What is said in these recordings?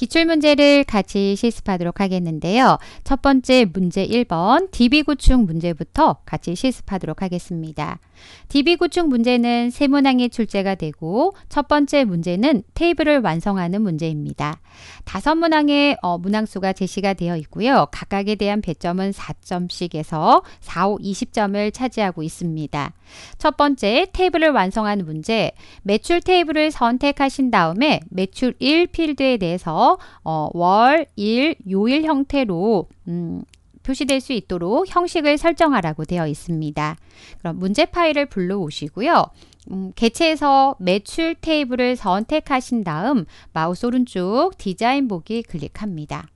기출문제를 같이 실습하도록 하겠는데요. 첫 번째 문제 1번 DB구축 문제부터 같이 실습하도록 하겠습니다. DB 구축 문제는 세문항의 출제가 되고 첫 번째 문제는 테이블을 완성하는 문제입니다. 다섯 문항의 어, 문항수가 제시가 되어 있고요. 각각에 대한 배점은 4점씩에서 4, 5, 20점을 차지하고 있습니다. 첫 번째 테이블을 완성하는 문제 매출 테이블을 선택하신 다음에 매출 1 필드에 대해서 어, 월, 일, 요일 형태로 음, 표시될 수 있도록 형식을 설정하라고 되어 있습니다. 그럼 문제 파일을 불러오시고요. 음, 개체에서 매출 테이블을 선택하신 다음 마우스 오른쪽 디자인 보기 클릭합니다.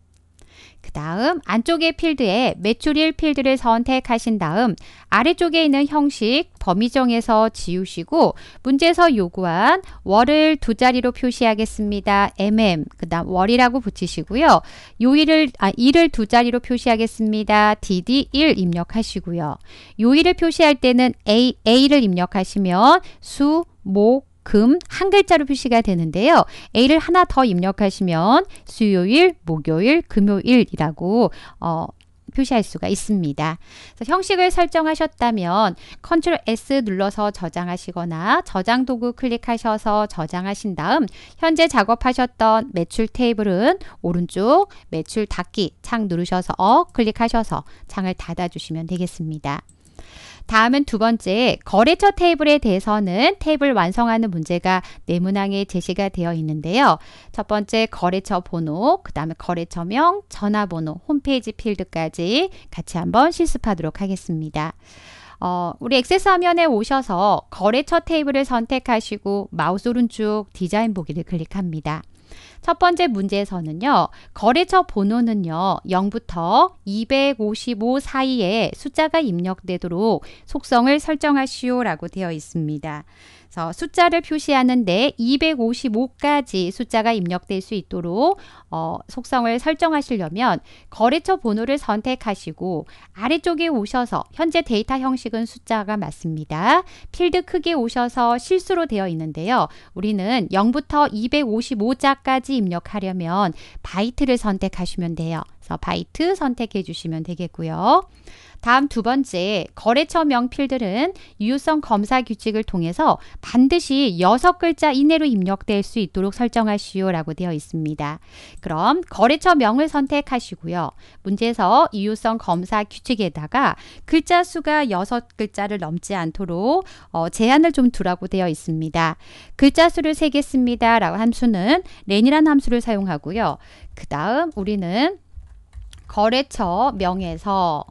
그 다음 안쪽의 필드에 매출일 필드를 선택하신 다음 아래쪽에 있는 형식 범위 정에서 지우시고 문제에서 요구한 월을 두 자리로 표시하겠습니다. mm 그 다음 월이라고 붙이시고요. 요일을 아 일을 두 자리로 표시하겠습니다. dd1 입력하시고요. 요일을 표시할 때는 a a를 입력하시면 수, 목, 금한 글자로 표시가 되는데요. A를 하나 더 입력하시면 수요일, 목요일, 금요일이라고 어, 표시할 수가 있습니다. 형식을 설정하셨다면 Ctrl S 눌러서 저장하시거나 저장 도구 클릭하셔서 저장하신 다음 현재 작업하셨던 매출 테이블은 오른쪽 매출 닫기 창 누르셔서 어 클릭하셔서 창을 닫아주시면 되겠습니다. 다음은 두 번째 거래처 테이블에 대해서는 테이블 완성하는 문제가 네문항에 제시가 되어 있는데요. 첫 번째 거래처 번호, 그 다음에 거래처명, 전화번호, 홈페이지 필드까지 같이 한번 실습하도록 하겠습니다. 어, 우리 액세스 화면에 오셔서 거래처 테이블을 선택하시고 마우스 오른쪽 디자인 보기를 클릭합니다. 첫 번째 문제에서는요. 거래처 번호는요. 0부터 255 사이에 숫자가 입력되도록 속성을 설정하시오라고 되어 있습니다. 그래서 숫자를 표시하는데 255까지 숫자가 입력될 수 있도록 어, 속성을 설정하시려면 거래처 번호를 선택하시고 아래쪽에 오셔서 현재 데이터 형식은 숫자가 맞습니다. 필드 크기 오셔서 실수로 되어 있는데요. 우리는 0부터 255자까지 입력하려면 바이트를 선택하시면 돼요. 그래서 바이트 선택해 주시면 되겠고요. 다음 두 번째, 거래처명 필들은 유효성 검사 규칙을 통해서 반드시 여섯 글자 이내로 입력될 수 있도록 설정하시오 라고 되어 있습니다. 그럼 거래처명을 선택하시고요. 문제에서 유효성 검사 규칙에다가 글자 수가 여섯 글자를 넘지 않도록 어, 제한을 좀 두라고 되어 있습니다. 글자 수를 세겠습니다 라고 함수는 랜이라는 함수를 사용하고요. 그 다음 우리는 거래처 명에서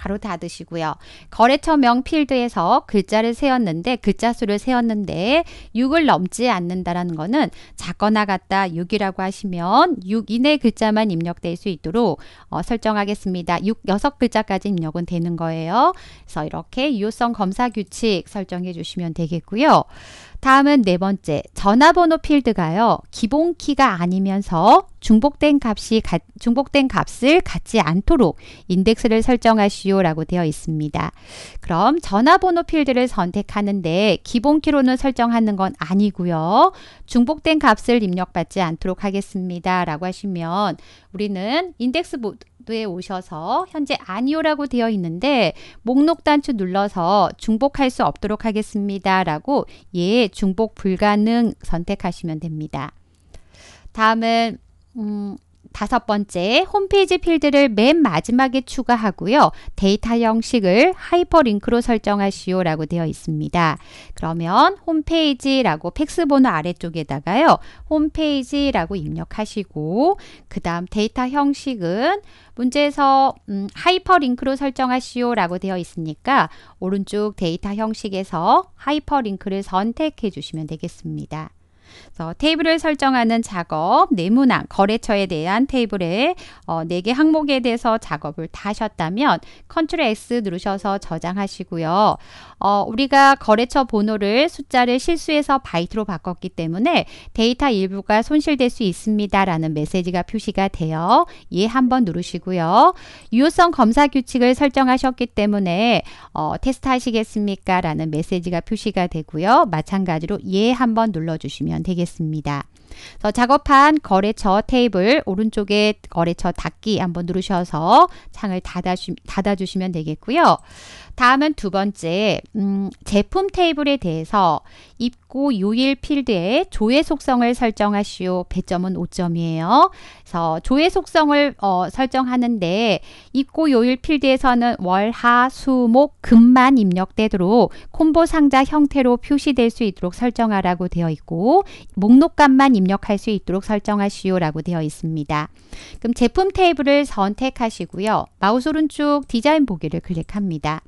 가로 닫으시고요. 거래처명 필드에서 글자를 세웠는데 글자 수를 세웠는데 6을 넘지 않는다라는 것은 작거나 같다 6이라고 하시면 6 이내 글자만 입력될 수 있도록 어, 설정하겠습니다. 6, 6글자까지 입력은 되는 거예요. 그래서 이렇게 유효성 검사 규칙 설정해 주시면 되겠고요. 다음은 네 번째, 전화번호 필드가요. 기본 키가 아니면서 중복된 값이 가, 중복된 값을 갖지 않도록 인덱스를 설정하시오라고 되어 있습니다. 그럼 전화번호 필드를 선택하는데 기본 키로는 설정하는 건 아니고요. 중복된 값을 입력받지 않도록 하겠습니다라고 하시면 우리는 인덱스 에 오셔서 현재 아니오라고 되어 있는데 목록 단추 눌러서 중복할 수 없도록 하겠습니다. 라고 예 중복 불가능 선택하시면 됩니다. 다음은 음, 다섯 번째, 홈페이지 필드를 맨 마지막에 추가하고요. 데이터 형식을 하이퍼링크로 설정하시오 라고 되어 있습니다. 그러면 홈페이지라고 팩스 번호 아래쪽에다가요. 홈페이지라고 입력하시고 그 다음 데이터 형식은 문제에서 음, 하이퍼링크로 설정하시오 라고 되어 있으니까 오른쪽 데이터 형식에서 하이퍼링크를 선택해 주시면 되겠습니다. 그래서 테이블을 설정하는 작업, 네모난 거래처에 대한 테이블의 어, 4개 항목에 대해서 작업을 다 하셨다면 Ctrl X 누르셔서 저장하시고요. 어, 우리가 거래처 번호를 숫자를 실수해서 바이트로 바꿨기 때문에 데이터 일부가 손실될 수 있습니다라는 메시지가 표시가 돼요. 예 한번 누르시고요. 유효성 검사 규칙을 설정하셨기 때문에 어, 테스트 하시겠습니까? 라는 메시지가 표시가 되고요. 마찬가지로 예 한번 눌러주시면 보시면 되겠습니다. 그래서 작업한 거래처 테이블 오른쪽에 거래처 닫기 한번 누르셔서 창을 닫아주, 닫아주시면 되겠고요. 다음은 두 번째, 음, 제품 테이블에 대해서 입고 요일 필드에 조회 속성을 설정하시오. 배점은 5점이에요. 그래서 조회 속성을 어, 설정하는데 입고 요일 필드에서는 월, 하, 수, 목, 금만 입력되도록 콤보 상자 형태로 표시될 수 있도록 설정하라고 되어 있고 목록값만 입력할 수 있도록 설정하시오라고 되어 있습니다. 그럼 제품 테이블을 선택하시고요. 마우스 오른쪽 디자인 보기를 클릭합니다.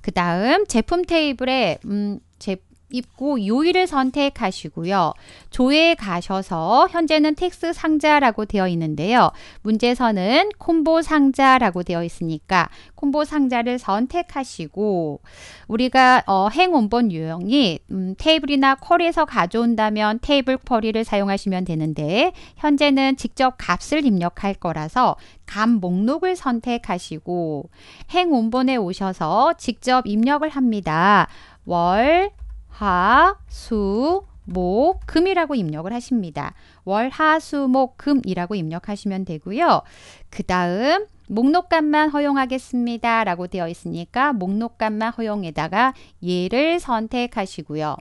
그 다음 제품 테이블에 음, 제품 입고 요일을 선택하시고요. 조에 가셔서 현재는 텍스 상자라고 되어 있는데요. 문제에서는 콤보 상자라고 되어 있으니까 콤보 상자를 선택하시고 우리가 어, 행원본 유형이 음, 테이블이나 쿼리에서 가져온다면 테이블 쿼리를 사용하시면 되는데 현재는 직접 값을 입력할 거라서 값 목록을 선택하시고 행원본에 오셔서 직접 입력을 합니다. 월, 화, 수, 목, 금이라고 입력을 하십니다. 월, 하, 수, 목, 금이라고 입력하시면 되고요. 그 다음 목록값만 허용하겠습니다. 라고 되어 있으니까 목록값만 허용에다가 예를 선택하시고요.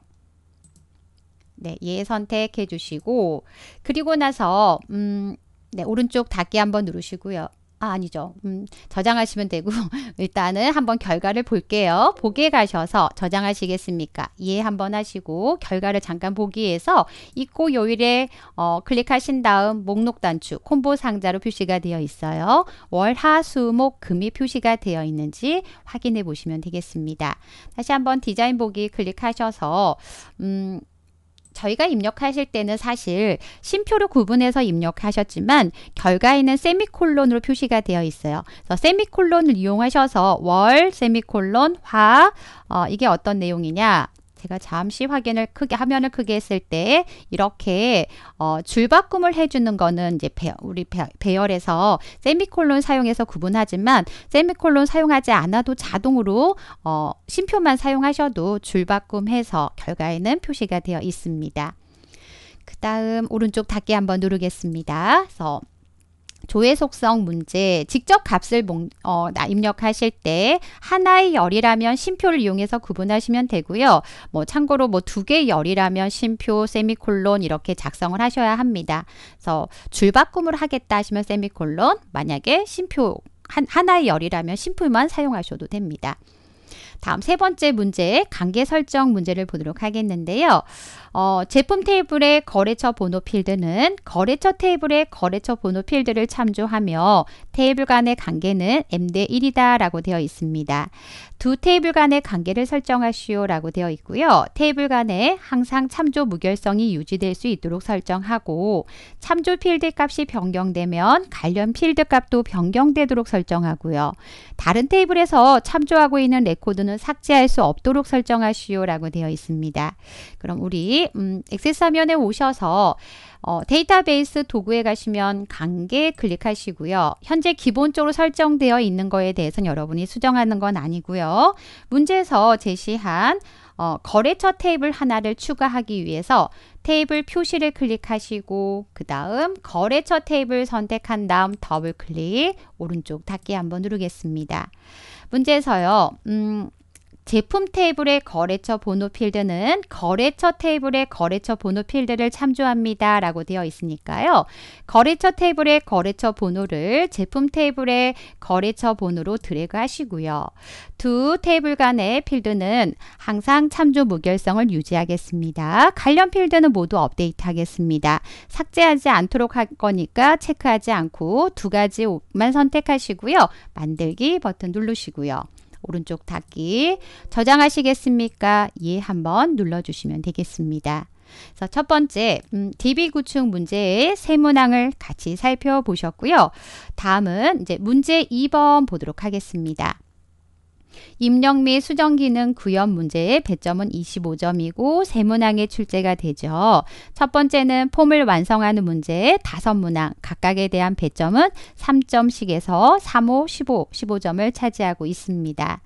네, 예 선택해 주시고 그리고 나서 음, 네, 오른쪽 닫기 한번 누르시고요. 아, 아니죠. 음, 저장하시면 되고 일단은 한번 결과를 볼게요. 보기에 가셔서 저장하시겠습니까? 예 한번 하시고 결과를 잠깐 보기에서 있고 요일에 어, 클릭하신 다음 목록 단추 콤보 상자로 표시가 되어 있어요. 월, 하, 수, 목, 금이 표시가 되어 있는지 확인해 보시면 되겠습니다. 다시 한번 디자인 보기 클릭하셔서 음, 저희가 입력하실 때는 사실 심표로 구분해서 입력하셨지만 결과에는 세미콜론으로 표시가 되어 있어요. 그래서 세미콜론을 이용하셔서 월, 세미콜론, 화, 어, 이게 어떤 내용이냐 제가 잠시 확인을 크게 화면을 크게 했을 때 이렇게 어, 줄바꿈을 해주는 거는 이제 배, 우리 배, 열에서 세미콜론 사용해서 구분하지만 세미콜론 사용하지 않아도 자동으로 어, 심표만 사용하셔도 줄바꿈해서 결과에는 표시가 되어 있습니다. 그 다음 오른쪽 닫기 한번 누르겠습니다. 그래서 조회 속성 문제, 직접 값을 어, 입력하실 때 하나의 열이라면 심표를 이용해서 구분하시면 되고요. 뭐 참고로 뭐 두 개의 열이라면 심표, 세미콜론 이렇게 작성을 하셔야 합니다. 그래서 줄바꿈을 하겠다 하시면 세미콜론, 만약에 심표 한, 하나의 열이라면 심표만 사용하셔도 됩니다. 다음 세 번째 문제, 관계 설정 문제를 보도록 하겠는데요. 어, 제품 테이블의 거래처 번호 필드는 거래처 테이블의 거래처 번호 필드를 참조하며 테이블 간의 관계는 m 대 1이다 라고 되어 있습니다. 두 테이블 간의 관계를 설정하시오 라고 되어 있고요. 테이블 간에 항상 참조 무결성이 유지될 수 있도록 설정하고 참조 필드 값이 변경되면 관련 필드 값도 변경되도록 설정하고요. 다른 테이블에서 참조하고 있는 레코드는 삭제할 수 없도록 설정하시오 라고 되어 있습니다. 그럼 우리 음, 액세스 화면에 오셔서 어, 데이터베이스 도구에 가시면 강계 클릭하시고요. 현재 기본적으로 설정되어 있는 거에 대해서는 여러분이 수정하는 건 아니고요. 문제에서 제시한 어, 거래처 테이블 하나를 추가하기 위해서 테이블 표시를 클릭하시고 그 다음 거래처 테이블 선택한 다음 더블 클릭 오른쪽 닫기 한번 누르겠습니다. 문제에서요. 음, 제품 테이블의 거래처 번호 필드는 거래처 테이블의 거래처 번호 필드를 참조합니다. 라고 되어 있으니까요. 거래처 테이블의 거래처 번호를 제품 테이블의 거래처 번호로 드래그 하시고요. 두 테이블 간의 필드는 항상 참조 무결성을 유지하겠습니다. 관련 필드는 모두 업데이트 하겠습니다. 삭제하지 않도록 할 거니까 체크하지 않고 두 가지만 선택하시고요. 만들기 버튼 누르시고요. 오른쪽 닫기 저장하시겠습니까? 예 한번 눌러주시면 되겠습니다. 그래서 첫 번째 음, DB 구축 문제의 세 문항을 같이 살펴보셨고요. 다음은 이제 문제 2번 보도록 하겠습니다. 입력 및 수정 기능 구현 문제의 배점은 25점이고 세문항의 출제가 되죠. 첫 번째는 폼을 완성하는 문제의 다섯 문항 각각에 대한 배점은 3점씩에서 35, 15, 15점을 차지하고 있습니다.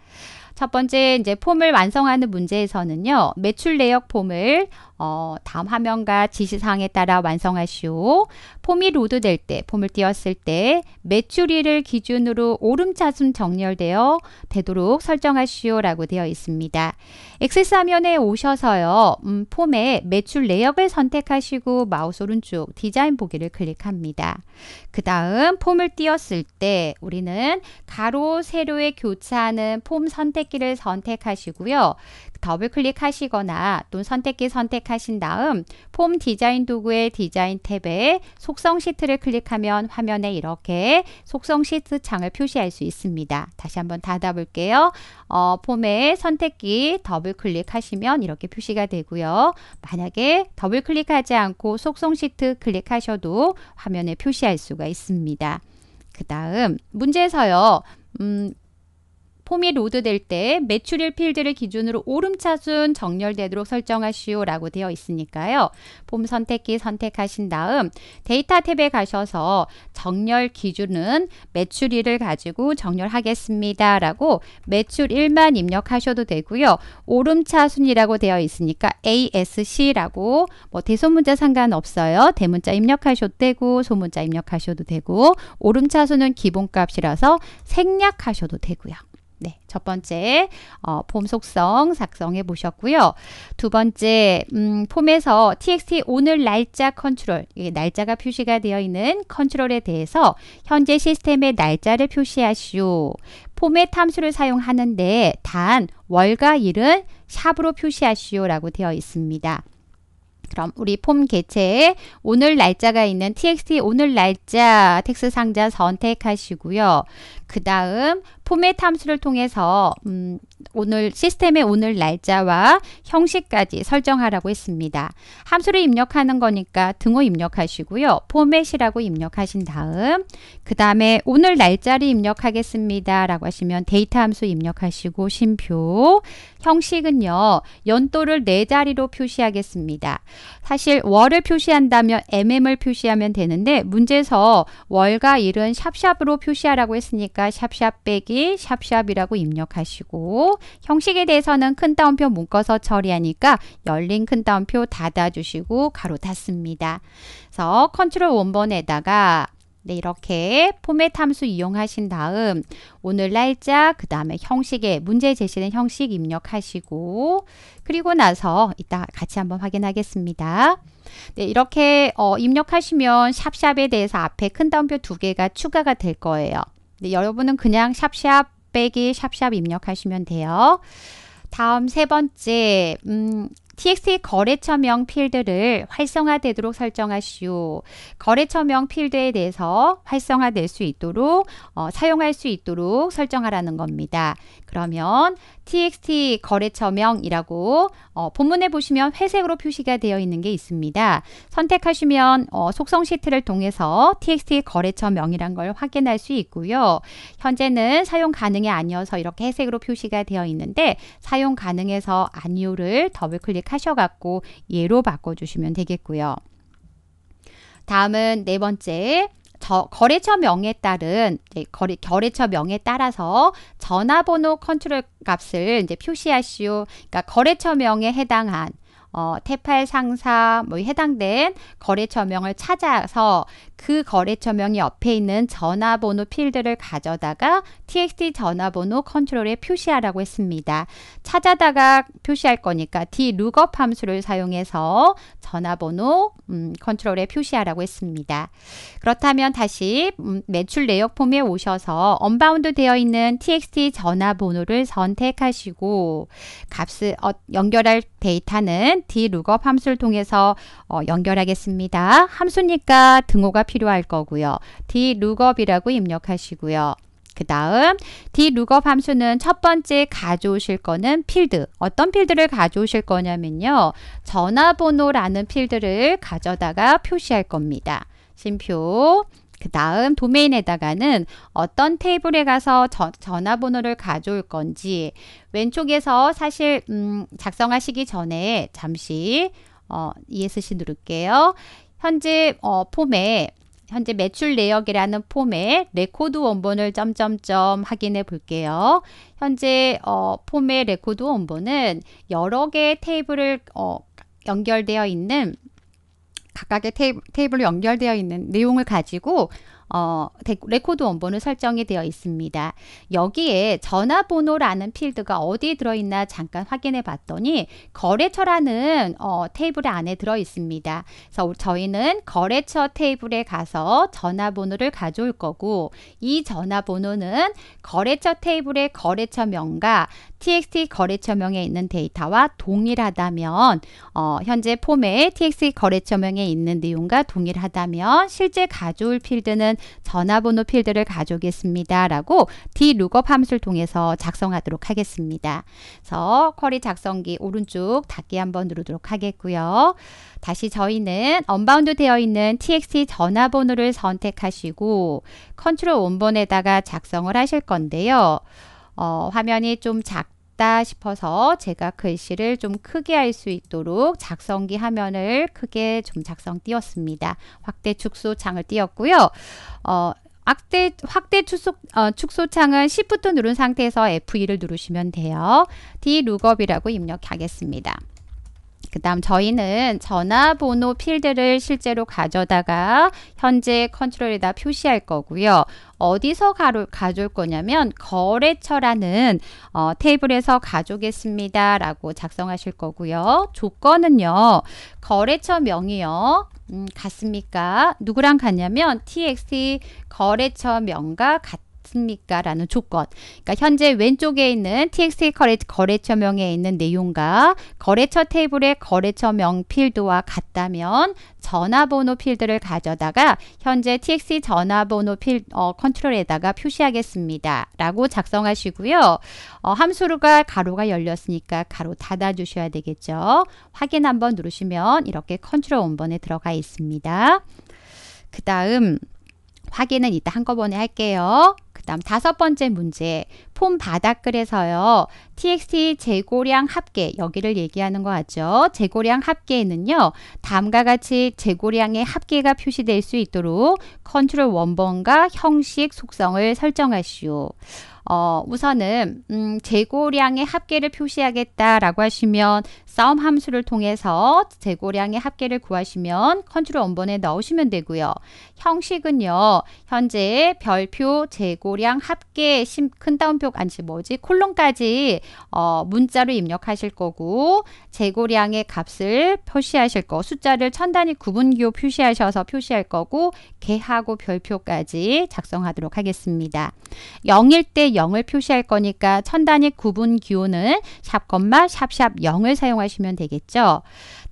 첫 번째 이제 폼을 완성하는 문제에서는요. 매출 내역 폼을 어, 다음 화면과 지시사항에 따라 완성하시오. 폼이 로드 될 때, 폼을 띄었을 때 매출일을 기준으로 오름차순 정렬되어 되도록 설정하시오라고 되어 있습니다. 액세스 화면에 오셔서요. 음, 폼에 매출 내역을 선택하시고 마우스 오른쪽 디자인 보기를 클릭합니다. 그 다음 폼을 띄었을 때 우리는 가로, 세로의 교차하는 폼 선택기를 선택하시고요. 더블 클릭하시거나 또는 선택기 선택하신 다음 폼 디자인 도구의 디자인 탭에 속성 시트를 클릭하면 화면에 이렇게 속성 시트 창을 표시할 수 있습니다. 다시 한번 닫아볼게요. 어, 폼에 선택기 더블 클릭하시면 이렇게 표시가 되고요. 만약에 더블 클릭하지 않고 속성 시트 클릭하셔도 화면에 표시할 수가 있습니다. 그 다음 문제에서요. 음, 홈이 로드 될때 매출일 필드를 기준으로 오름차순 정렬되도록 설정하시오라고 되어 있으니까요. 폼 선택기 선택하신 다음 데이터 탭에 가셔서 정렬 기준은 매출일을 가지고 정렬하겠습니다. 라고 매출일만 입력하셔도 되고요. 오름차순이라고 되어 있으니까 ASC라고 뭐 대소문자 상관없어요. 대문자 입력하셔도 되고 소문자 입력하셔도 되고 오름차순은 기본값이라서 생략하셔도 되고요. 네, 첫 번째 어, 폼 속성 작성해 보셨고요. 두 번째 음, 폼에서 txt 오늘 날짜 컨트롤 이게 날짜가 표시가 되어 있는 컨트롤에 대해서 현재 시스템의 날짜를 표시하시오. 폼의 탐수를 사용하는데 단월과일은 샵으로 표시하시오라고 되어 있습니다. 그럼 우리 폼 개체에 오늘 날짜가 있는 txt 오늘 날짜 텍스 상자 선택하시고요. 그 다음 폼의 탐수를 통해서 음, 오늘 시스템의 오늘 날짜와 형식까지 설정하라고 했습니다. 함수를 입력하는 거니까 등호 입력하시고요. 포맷이라고 입력하신 다음 그 다음에 오늘 날짜를 입력하겠습니다. 라고 하시면 데이터 함수 입력하시고 심표 형식은요. 연도를 네 자리로 표시하겠습니다. 사실 월을 표시한다면 mm을 표시하면 되는데 문제에서 월과 일은 샵샵으로 표시하라고 했으니까 샵샵 빼기 샵샵이라고 입력하시고 형식에 대해서는 큰 따옴표 묶어서 처리하니까 열린 큰 따옴표 닫아주시고 가로 닫습니다. 그래서 컨트롤 원본에다가 네, 이렇게 포맷 함수 이용하신 다음 오늘 날짜, 그 다음에 형식에 문제 제시된 형식 입력하시고 그리고 나서 이따 같이 한번 확인하겠습니다. 네, 이렇게 어, 입력하시면 샵샵에 대해서 앞에 큰 따옴표 두 개가 추가가 될 거예요. 네, 여러분은 그냥 샵샵 빼기 샵샵 입력하시면 돼요. 다음 세 번째, 음, txt 거래처명 필드를 활성화되도록 설정하시오. 거래처명 필드에 대해서 활성화될 수 있도록 어, 사용할 수 있도록 설정하라는 겁니다. 그러면 txt 거래처명이라고 어, 본문에 보시면 회색으로 표시가 되어 있는 게 있습니다. 선택하시면 어, 속성 시트를 통해서 txt 거래처명이란 걸 확인할 수 있고요. 현재는 사용 가능이 아니어서 이렇게 회색으로 표시가 되어 있는데 사용 가능해서 아니오를 더블 클릭 선택하셔갖고 예로 바꿔주시면 되겠고요. 다음은 네 번째 거래처 명에 따른 거래, 거래처 명에 따라서 전화번호 컨트롤 값을 이제 표시하시오. 그러니까 거래처 명에 해당한 어, 태팔 상사 뭐 해당된 거래처명을 찾아서 그 거래처명이 옆에 있는 전화번호 필드를 가져다가 txt 전화번호 컨트롤에 표시하라고 했습니다. 찾아다가 표시할 거니까 dlookup 함수를 사용해서 전화번호 음, 컨트롤에 표시하라고 했습니다. 그렇다면 다시 음, 매출 내역 폼에 오셔서 언바운드 되어 있는 txt 전화번호를 선택하시고 값을 어, 연결할 데이터는 dlookup 함수를 통해서 어, 연결하겠습니다. 함수니까 등호가 필요합니다. 필요할 거고요. dlookup이라고 입력하시고요. 그 다음 dlookup 함수는 첫 번째 가져오실 거는 필드 어떤 필드를 가져오실 거냐면요 전화번호라는 필드를 가져다가 표시할 겁니다 심표 그 다음 도메인에다가는 어떤 테이블에 가서 저, 전화번호를 가져올 건지 왼쪽에서 사실 음, 작성하시기 전에 잠시 어, ESC 누를게요 현재 어, 폼에 현재 매출 내역이라는 폼의 레코드 원본을 점점점 확인해 볼게요. 현재 어, 폼의 레코드 원본은 여러 개의 테이블을 어, 연결되어 있는 각각의 테이블, 테이블로 연결되어 있는 내용을 가지고 어, 레코드 원본을 설정이 되어 있습니다. 여기에 전화번호라는 필드가 어디에 들어있나 잠깐 확인해 봤더니 거래처라는 어, 테이블 안에 들어 있습니다. 그래서 저희는 거래처 테이블에 가서 전화번호를 가져올 거고 이 전화번호는 거래처 테이블의 거래처명과 txt 거래처명에 있는 데이터와 동일하다면 어, 현재 폼에 txt 거래처명에 있는 내용과 동일하다면 실제 가져올 필드는 전화번호 필드를 가져오겠습니다. 라고 dlookup 함수를 통해서 작성하도록 하겠습니다. 그래서 쿼리 작성기 오른쪽 닫기 한번 누르도록 하겠고요. 다시 저희는 언바운드 되어 있는 txt 전화번호를 선택하시고 컨트롤 원본에다가 작성을 하실 건데요. 어, 화면이 좀 작, 같다 싶어서 제가 글씨를 좀 크게 할 수 있도록 작성기 화면을 크게 좀 작성 띄웠습니다. 확대 축소 창을 띄웠고요. 어, 악대, 확대 축소, 어, 축소창은 Shift 누른 상태에서 F2를 누르시면 돼요. D l o o k 이라고 입력하겠습니다. 그 다음 저희는 전화번호 필드를 실제로 가져다가 현재 컨트롤에다 표시할 거고요. 어디서 가로, 가져올 거냐면 거래처라는 어, 테이블에서 가져오겠습니다. 라고 작성하실 거고요. 조건은요. 거래처 명이요. 음, 같습니까? 누구랑 같냐면 txt 거래처 명과 같다. 않습니까? 라는 조건. 그러니까 현재 왼쪽에 있는 TXT 거래, 거래처명에 있는 내용과 거래처 테이블의 거래처명 필드와 같다면 전화번호 필드를 가져다가 현재 TXT 전화번호 필 어, 컨트롤에다가 표시하겠습니다. 라고 작성하시고요. 어, 함수가 가로가 열렸으니까 가로 닫아 주셔야 되겠죠. 확인 한번 누르시면 이렇게 컨트롤 원번에 들어가 있습니다. 그 다음 확인은 이따 한꺼번에 할게요. 다음 다섯 번째 문제 폼 바닥글에서요. txt 재고량 합계 여기를 얘기하는 것 같죠. 재고량 합계에는요. 다음과 같이 재고량의 합계가 표시될 수 있도록 컨트롤 원본과 형식 속성을 설정하시오. 어, 우선은 음, 재고량의 합계를 표시하겠다라고 하시면 썸 함수를 통해서 재고량의 합계를 구하시면 컨트롤 원본에 넣으시면 되고요. 형식은요. 현재 별표, 재고량, 합계, 심, 큰 따옴표 아니지 뭐지 콜론까지 어, 문자로 입력하실 거고 재고량의 값을 표시하실 거 숫자를 천 단위 구분기호 표시하셔서 표시할 거고 개하고 별표까지 작성하도록 하겠습니다. 0일 때 0을 표시할 거니까 천 단위 구분기호는 샵, 샵, 샵 0을 사용하시면 되겠죠.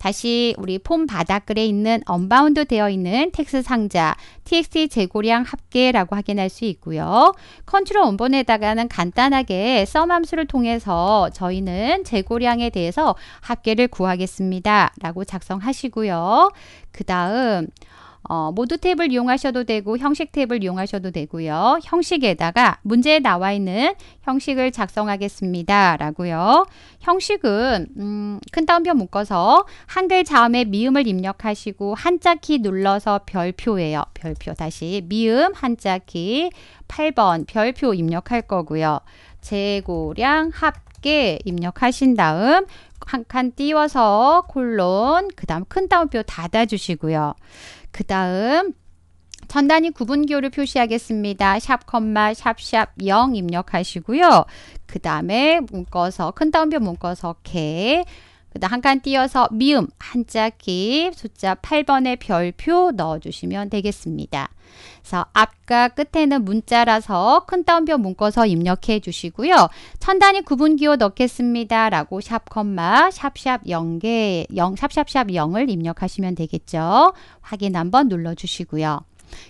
다시 우리 폼 바닥글에 있는 언바운드 되어 있는 텍스 트 상자 txt 재고량 합계라고 확인할 수 있고요. 컨트롤 원본에다가는 간단하게 썸 함수를 통해서 저희는 재고량에 대해서 합계를 구하겠습니다. 라고 작성하시고요. 그 다음 어, 모두 탭을 이용하셔도 되고 형식 탭을 이용하셔도 되고요. 형식에다가 문제에 나와 있는 형식을 작성하겠습니다. 라고요. 형식은 음, 큰 따옴표 묶어서 한글 자음의 미음을 입력하시고 한자키 눌러서 별표예요. 별표 다시 미음 한자키 8번 별표 입력할 거고요. 재고량 합 입력하신 다음 한 칸 띄워서 콜론 그 다음 큰 따옴표 닫아주시고요. 그 다음 전단위 구분기호를 표시하겠습니다. 샵, 컴마, 샵, 샵, 0 입력하시고요. 그 다음에 묶어서, 큰 따옴표 묶어서 개, 그다음 한 칸 띄어서 미음 한자키 숫자 8번에 별표 넣어주시면 되겠습니다. 그래서 앞과 끝에는 문자라서 큰 따옴표 묶어서 입력해 주시고요. 천 단위 구분 기호 넣겠습니다. 라고 샵 컴마 샵샵 0개 샵샵샵 0을 입력하시면 되겠죠. 확인 한번 눌러주시고요.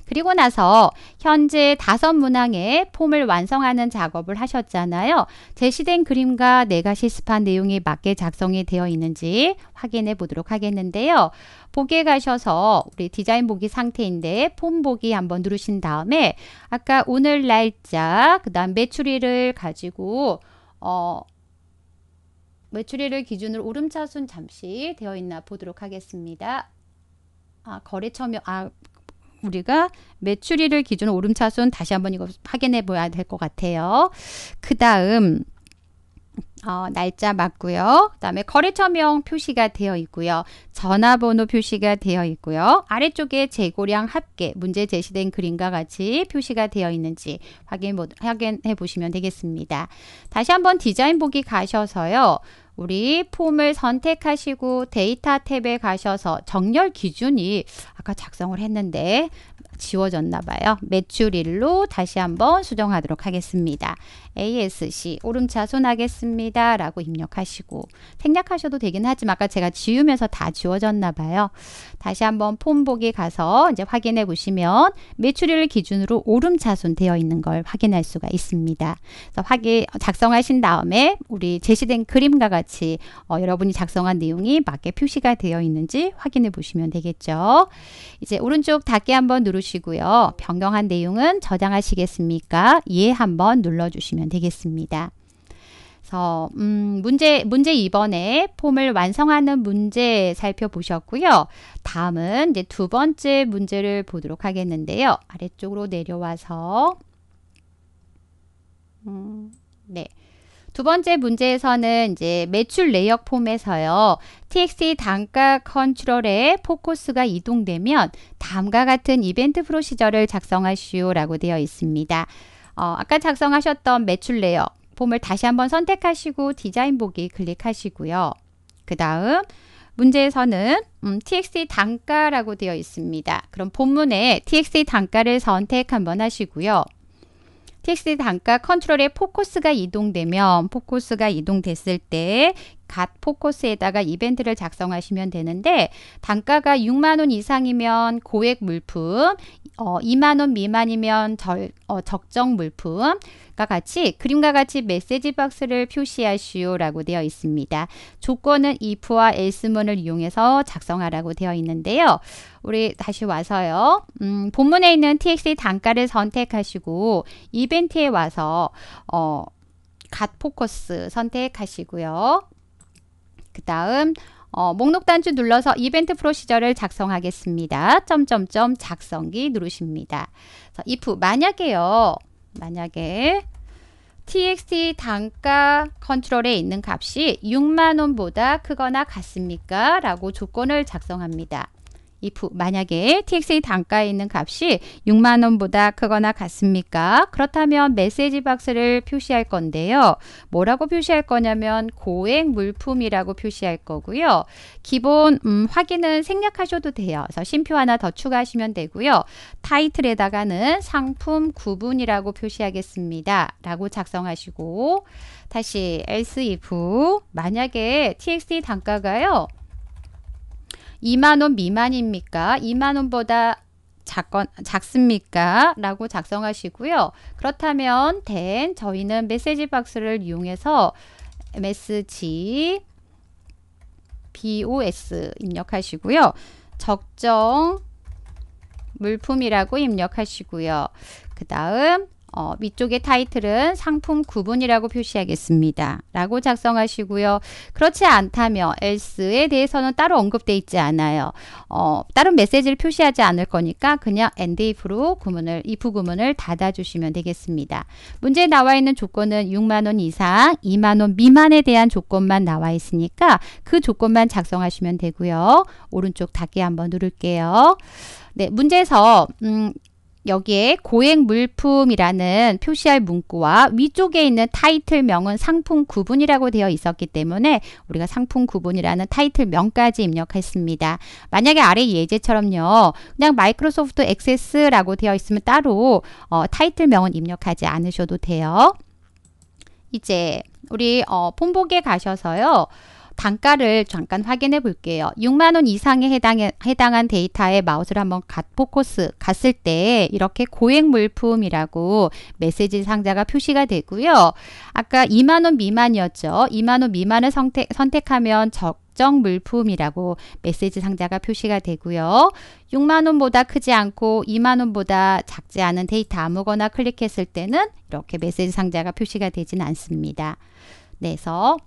그리고 나서 현재 다섯 문항의 폼을 완성하는 작업을 하셨잖아요. 제시된 그림과 내가 실습한 내용에 맞게 작성이 되어 있는지 확인해 보도록 하겠는데요. 보기에 가셔서 우리 디자인 보기 상태인데 폼 보기 한번 누르신 다음에 아까 오늘 날짜 그 다음 매출일을 가지고 어 매출일을 기준으로 오름차순 잠시 되어 있나 보도록 하겠습니다. 아, 거래처명, 아, 우리가 매출일을 기준으로 오름차순 다시 한번 이거 확인해 봐야 될 것 같아요. 그 다음 어, 날짜 맞고요. 그 다음에 거래처명 표시가 되어 있고요. 전화번호 표시가 되어 있고요. 아래쪽에 재고량 합계, 문제 제시된 그림과 같이 표시가 되어 있는지 확인, 확인해 보시면 되겠습니다. 다시 한번 디자인 보기 가셔서요. 우리 폼을 선택하시고 데이터 탭에 가셔서 정렬 기준이 아까 작성을 했는데 지워졌나 봐요. 매출일로 다시 한번 수정하도록 하겠습니다. ASC 오름차손하겠습니다. 라고 입력하시고 생략하셔도 되긴 하지만 아까 제가 지우면서 다 지워졌나 봐요. 다시 한번 폼 보기 가서 이제 확인해 보시면 매출일 기준으로 오름차손 되어 있는 걸 확인할 수가 있습니다. 그래서 확인 작성하신 다음에 우리 제시된 그림과 같이 어, 여러분이 작성한 내용이 맞게 표시가 되어 있는지 확인해 보시면 되겠죠. 이제 오른쪽 닫기 한번 누르시 주시고요 변경한 내용은 저장하시겠습니까? 예 한번 눌러주시면 되겠습니다. 그래서 음, 문제 문제 2번에 폼을 완성하는 문제 살펴보셨고요. 다음은 이제 두 번째 문제를 보도록 하겠는데요. 아래쪽으로 내려와서 음, 네. 두 번째 문제에서는 이제 매출 내역 폼에서요. TXT 단가 컨트롤에 포커스가 이동되면 다음과 같은 이벤트 프로시저를 작성하시오라고 되어 있습니다. 어, 아까 작성하셨던 매출 내역 폼을 다시 한번 선택하시고 디자인 보기 클릭하시고요. 그 다음 문제에서는 음, TXT 단가라고 되어 있습니다. 그럼 본문에 TXT 단가를 선택 한번 하시고요. TXT 단가 컨트롤에 포커스가 이동되면 포커스가 이동됐을 때 갓 포커스에다가 이벤트를 작성하시면 되는데 단가가 6만원 이상이면 고액 물품 어, 2만 원 미만이면 절, 어, 적정 물품과 같이 그림과 같이 메시지 박스를 표시하시오라고 되어 있습니다. 조건은 if와 else문을 이용해서 작성하라고 되어 있는데요. 우리 다시 와서요. 음, 본문에 있는 t x 단가를 선택하시고 이벤트에 와서 어, 갓 포커스 선택하시고요. 그 다음 어, 목록 단추 눌러서 이벤트 프로시저를 작성하겠습니다. 점점점 작성기 누르십니다. 그래서 if 만약에요. 만약에 txt 단가 컨트롤에 있는 값이 6만원보다 크거나 같습니까? 라고 조건을 작성합니다. if 만약에 tx의 단가에 있는 값이 6만 원보다 크거나 같습니까? 그렇다면 메시지 박스를 표시할 건데요. 뭐라고 표시할 거냐면 고액 물품이라고 표시할 거고요. 기본 음, 확인은 생략하셔도 돼요. 그래서 심표 하나 더 추가하시면 되고요. 타이틀에다가는 상품 구분이라고 표시하겠습니다. 라고 작성하시고 다시 else if 만약에 txt 단가가요. 2만원 미만입니까? 2만원보다 작건, 작습니까? 라고 작성하시고요. 그렇다면 된 저희는 메시지 박스를 이용해서 msg bos 입력하시고요. 적정 물품이라고 입력하시고요. 그 다음 어, 위쪽에 타이틀은 상품 구분이라고 표시하겠습니다. 라고 작성하시고요. 그렇지 않다면 else에 대해서는 따로 언급돼 있지 않아요. 어, 다른 메시지를 표시하지 않을 거니까 그냥 and if로 구문을 if 구문을 닫아주시면 되겠습니다. 문제에 나와 있는 조건은 6만원 이상 2만원 미만에 대한 조건만 나와 있으니까 그 조건만 작성하시면 되고요. 오른쪽 닫기 한번 누를게요. 네, 문제에서 음, 여기에 고액 물품이라는 표시할 문구와 위쪽에 있는 타이틀명은 상품 구분이라고 되어 있었기 때문에 우리가 상품 구분이라는 타이틀명까지 입력했습니다. 만약에 아래 예제처럼요. 그냥 마이크로소프트 액세스라고 되어 있으면 따로 어, 타이틀명은 입력하지 않으셔도 돼요. 이제 우리 어, 폼보기에 가셔서요. 단가를 잠깐 확인해 볼게요. 6만원 이상에 해당해, 해당한 데이터에 마우스를 한번 갓 포커스 갔을 때 이렇게 고액 물품이라고 메시지 상자가 표시가 되고요. 아까 2만원 미만이었죠. 2만원 미만을 선택, 선택하면 적정 물품이라고 메시지 상자가 표시가 되고요. 6만원보다 크지 않고 2만원보다 작지 않은 데이터 아무거나 클릭했을 때는 이렇게 메시지 상자가 표시가 되진 않습니다. 네, 그래서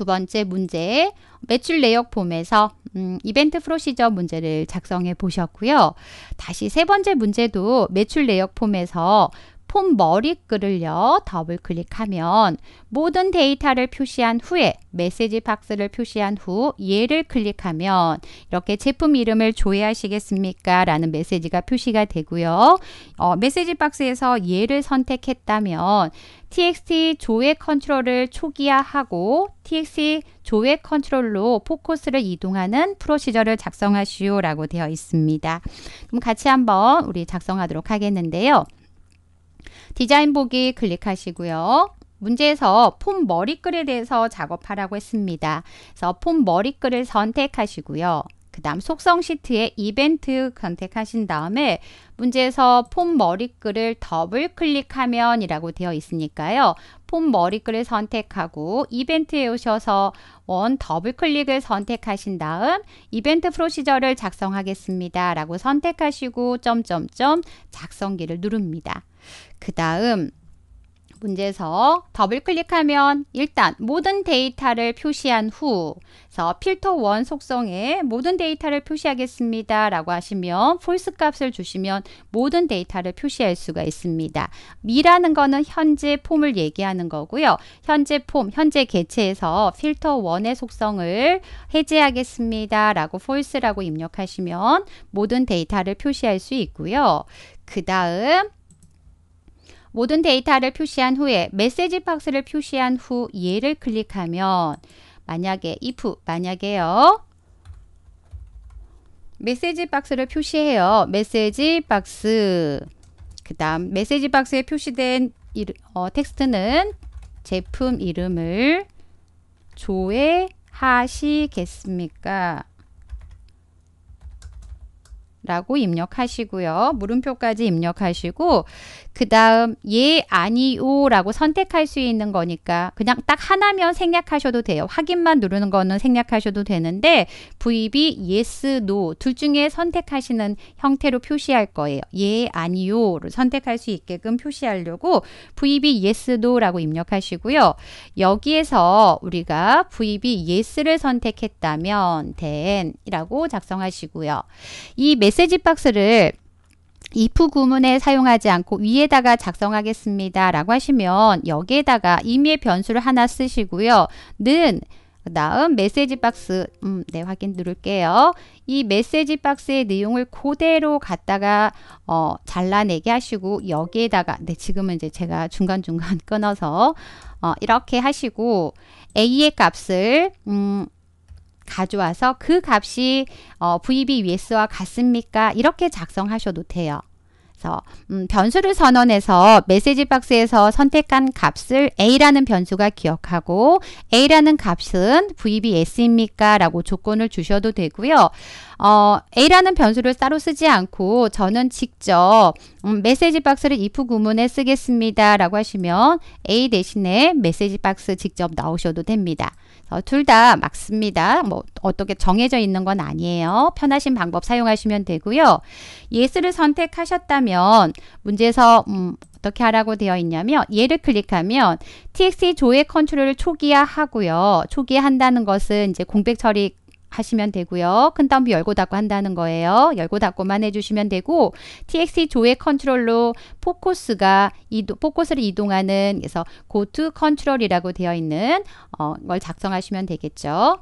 두 번째 문제 매출 내역 봄에서 음, 이벤트 프로시저 문제를 작성해 보셨고요. 다시 세 번째 문제도 매출 내역 폼에서 폼 머리글을요 더블 클릭하면 모든 데이터를 표시한 후에 메시지 박스를 표시한 후 얘를 클릭하면 이렇게 제품 이름을 조회하시겠습니까? 라는 메시지가 표시가 되고요. 어, 메시지 박스에서 얘를 선택했다면 txt 조회 컨트롤을 초기화하고 txt 조회 컨트롤로 포커스를 이동하는 프로시저를 작성하시오 라고 되어 있습니다. 그럼 같이 한번 우리 작성하도록 하겠는데요. 디자인보기 클릭하시고요. 문제에서 폼 머리글에 대해서 작업하라고 했습니다. 그래서 폼 머리글을 선택하시고요. 그 다음 속성 시트에 이벤트 선택하신 다음에 문제에서 폼 머리글을 더블 클릭하면 이라고 되어 있으니까요. 폼 머리글을 선택하고 이벤트에 오셔서 원 더블 클릭을 선택하신 다음 이벤트 프로시저를 작성하겠습니다. 라고 선택하시고 점점점 작성기를 누릅니다. 그 다음 문제에서 더블 클릭하면 일단 모든 데이터를 표시한 후 그래서 필터 원 속성에 모든 데이터를 표시하겠습니다 라고 하시면 false 값을 주시면 모든 데이터를 표시할 수가 있습니다 미라는 거는 현재 폼을 얘기하는 거고요 현재 폼 현재 개체에서 필터 원의 속성을 해제하겠습니다 라고 false라고 입력하시면 모든 데이터를 표시할 수 있고요 그 다음 모든 데이터를 표시한 후에 메시지 박스를 표시한 후예를 클릭하면 만약에 if 만약에요. 메시지 박스를 표시해요. 메시지 박스 그 다음 메시지 박스에 표시된 이르, 어, 텍스트는 제품 이름을 조회하시겠습니까? 라고 입력하시고요. 물음표까지 입력하시고 그 다음 예, 아니요 라고 선택할 수 있는 거니까 그냥 딱 하나면 생략하셔도 돼요. 확인만 누르는 거는 생략하셔도 되는데 v 입 yes, no 둘 중에 선택하시는 형태로 표시할 거예요. 예, 아니요를 선택할 수 있게끔 표시하려고 v 입 yes, no 라고 입력하시고요. 여기에서 우리가 v 입 yes를 선택했다면 t h 이라고 작성하시고요. 이 메시지 박스를 if 구문에 사용하지 않고 위에다가 작성하겠습니다. 라고 하시면 여기에다가 임의의 변수를 하나 쓰시고요. 는그 다음 메시지 박스 음, 네 확인 누를게요 이 메시지 박스의 내용을 그대로 갖다가 어, 잘라내게 하시고 여기에다가 네 지금은 이제 제가 중간중간 끊어서 어, 이렇게 하시고 A의 값을 음, 가져와서 그 값이 어, VB US와 같습니까? 이렇게 작성하셔도 돼요. 그래서 음, 변수를 선언해서 메시지 박스에서 선택한 값을 A라는 변수가 기억하고 A라는 값은 VBS입니까? 라고 조건을 주셔도 되고요. 어, A라는 변수를 따로 쓰지 않고 저는 직접 음, 메시지 박스를 if 구문에 쓰겠습니다. 라고 하시면 A 대신에 메시지 박스 직접 넣으셔도 됩니다. 어, 둘다 맞습니다. 뭐 어떻게 정해져 있는 건 아니에요. 편하신 방법 사용하시면 되고요. 예스를 선택하셨다면 문제에서 음, 어떻게 하라고 되어 있냐면 얘를 클릭하면 txt 조회 컨트롤을 초기화하고요. 초기화한다는 것은 이제 공백 처리 하시면 되고요. 큰 따옴표 열고 닫고 한다는 거예요. 열고 닫고만 해주시면 되고 txt 조의 컨트롤로 포커스가 이도, 포커스를 이동하는 그래서 고 o 컨트롤이라고 되어 있는 어, 걸 작성하시면 되겠죠.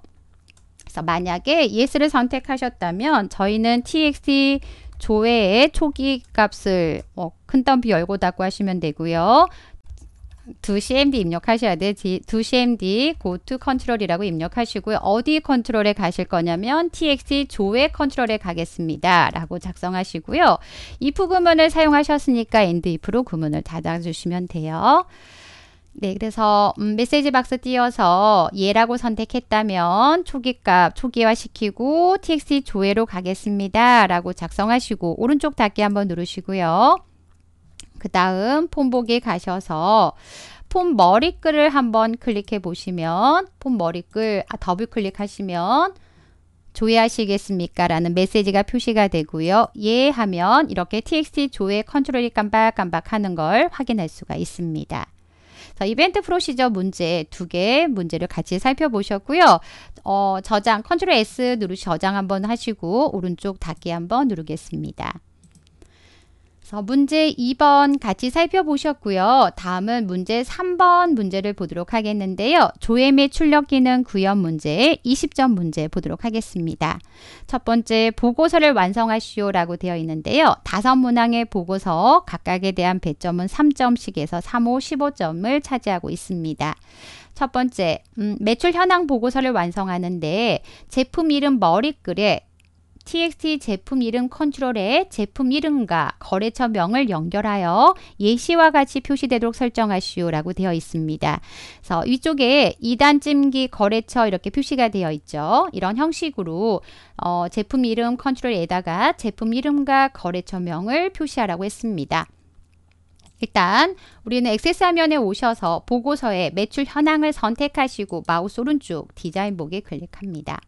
그래서 만약에 yes를 선택하셨다면 저희는 txt 조회의 초기 값을 어, 큰 덤비 열고 닫고 하시면 되고요. 두 cmd 입력하셔야 돼요. cmd go to 컨트롤이라고 입력하시고요. 어디 컨트롤에 가실 거냐면 txt 조회 컨트롤에 가겠습니다. 라고 작성하시고요. if 구문을 사용하셨으니까 and if로 구문을 닫아주시면 돼요. 네, 그래서 음, 메시지 박스 띄어서 예라고 선택했다면 초기값 초기화시키고 txt 조회로 가겠습니다. 라고 작성하시고 오른쪽 닫기 한번 누르시고요. 그 다음 폼보기 가셔서 폼 머리글을 한번 클릭해 보시면 폼 머리글 아, 더블 클릭하시면 조회하시겠습니까? 라는 메시지가 표시가 되고요. 예 하면 이렇게 txt 조회 컨트롤이 깜박깜박 하는 걸 확인할 수가 있습니다. 자, 이벤트 프로시저 문제 두 개 문제를 같이 살펴보셨고요. 어, 저장 컨트롤 S 누르시 저장 한번 하시고 오른쪽 닫기 한번 누르겠습니다. 어, 문제 2번 같이 살펴보셨고요. 다음은 문제 3번 문제를 보도록 하겠는데요. 조회및 출력 기능 구현 문제 20점 문제 보도록 하겠습니다. 첫 번째 보고서를 완성하시오라고 되어 있는데요. 다섯 문항의 보고서 각각에 대한 배점은 3점씩에서 3호 15점을 차지하고 있습니다. 첫 번째, 음, 매출 현황 보고서를 완성하는데 제품 이름 머리글에 txt 제품 이름 컨트롤에 제품 이름과 거래처명을 연결하여 예시와 같이 표시되도록 설정하시오라고 되어 있습니다. 그래서 위쪽에 이단 찜기 거래처 이렇게 표시가 되어 있죠. 이런 형식으로 어, 제품 이름 컨트롤에다가 제품 이름과 거래처명을 표시하라고 했습니다. 일단 우리는 액세스 화면에 오셔서 보고서에 매출 현황을 선택하시고 마우스 오른쪽 디자인 보기 클릭합니다.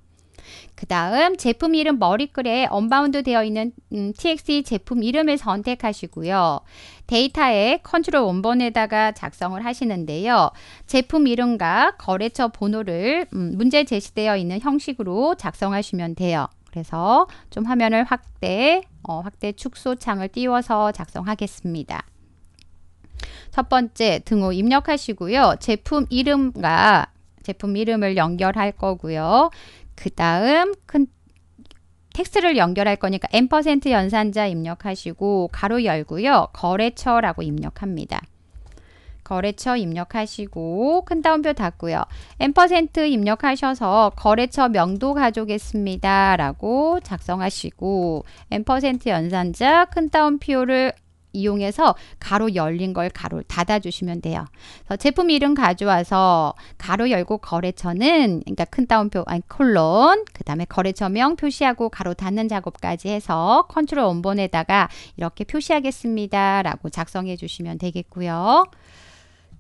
그 다음 제품 이름 머리글에 언바운드 되어 있는 음, t x t e 제품 이름을 선택하시고요. 데이터에 컨트롤 원본에다가 작성을 하시는데요. 제품 이름과 거래처 번호를 음, 문제 제시되어 있는 형식으로 작성하시면 돼요. 그래서 좀 화면을 확대, 어, 확대 축소 창을 띄워서 작성하겠습니다. 첫 번째 등호 입력하시고요. 제품 이름과 제품 이름을 연결할 거고요. 그 다음 큰 텍스트를 연결할 거니까 n% 연산자 입력하시고 가로 열고요. 거래처라고 입력합니다. 거래처 입력하시고 큰 따옴표 닫고요. n% 입력하셔서 거래처 명도 가져겠습니다 라고 작성하시고 n% 연산자 큰 따옴표를 이용해서 가로 열린 걸 가로 닫아주시면 돼요. 제품 이름 가져와서 가로 열고 거래처는 그러니까 큰 따옴표 아니 콜론 그 다음에 거래처명 표시하고 가로 닫는 작업까지 해서 컨트롤 원본에다가 이렇게 표시하겠습니다 라고 작성해 주시면 되겠고요.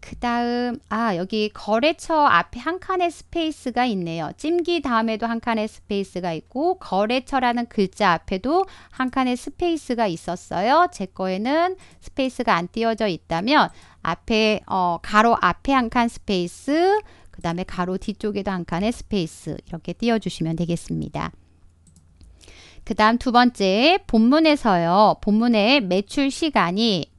그 다음 아 여기 거래처 앞에 한 칸의 스페이스가 있네요. 찜기 다음에도 한 칸의 스페이스가 있고 거래처라는 글자 앞에도 한 칸의 스페이스가 있었어요. 제 거에는 스페이스가 안 띄어져 있다면 앞에 어, 가로 앞에 한 칸 스페이스 그 다음에 가로 뒤쪽에도 한 칸의 스페이스 이렇게 띄워주시면 되겠습니다. 그 다음 두 번째 본문에서요. 본문의 매출 시간이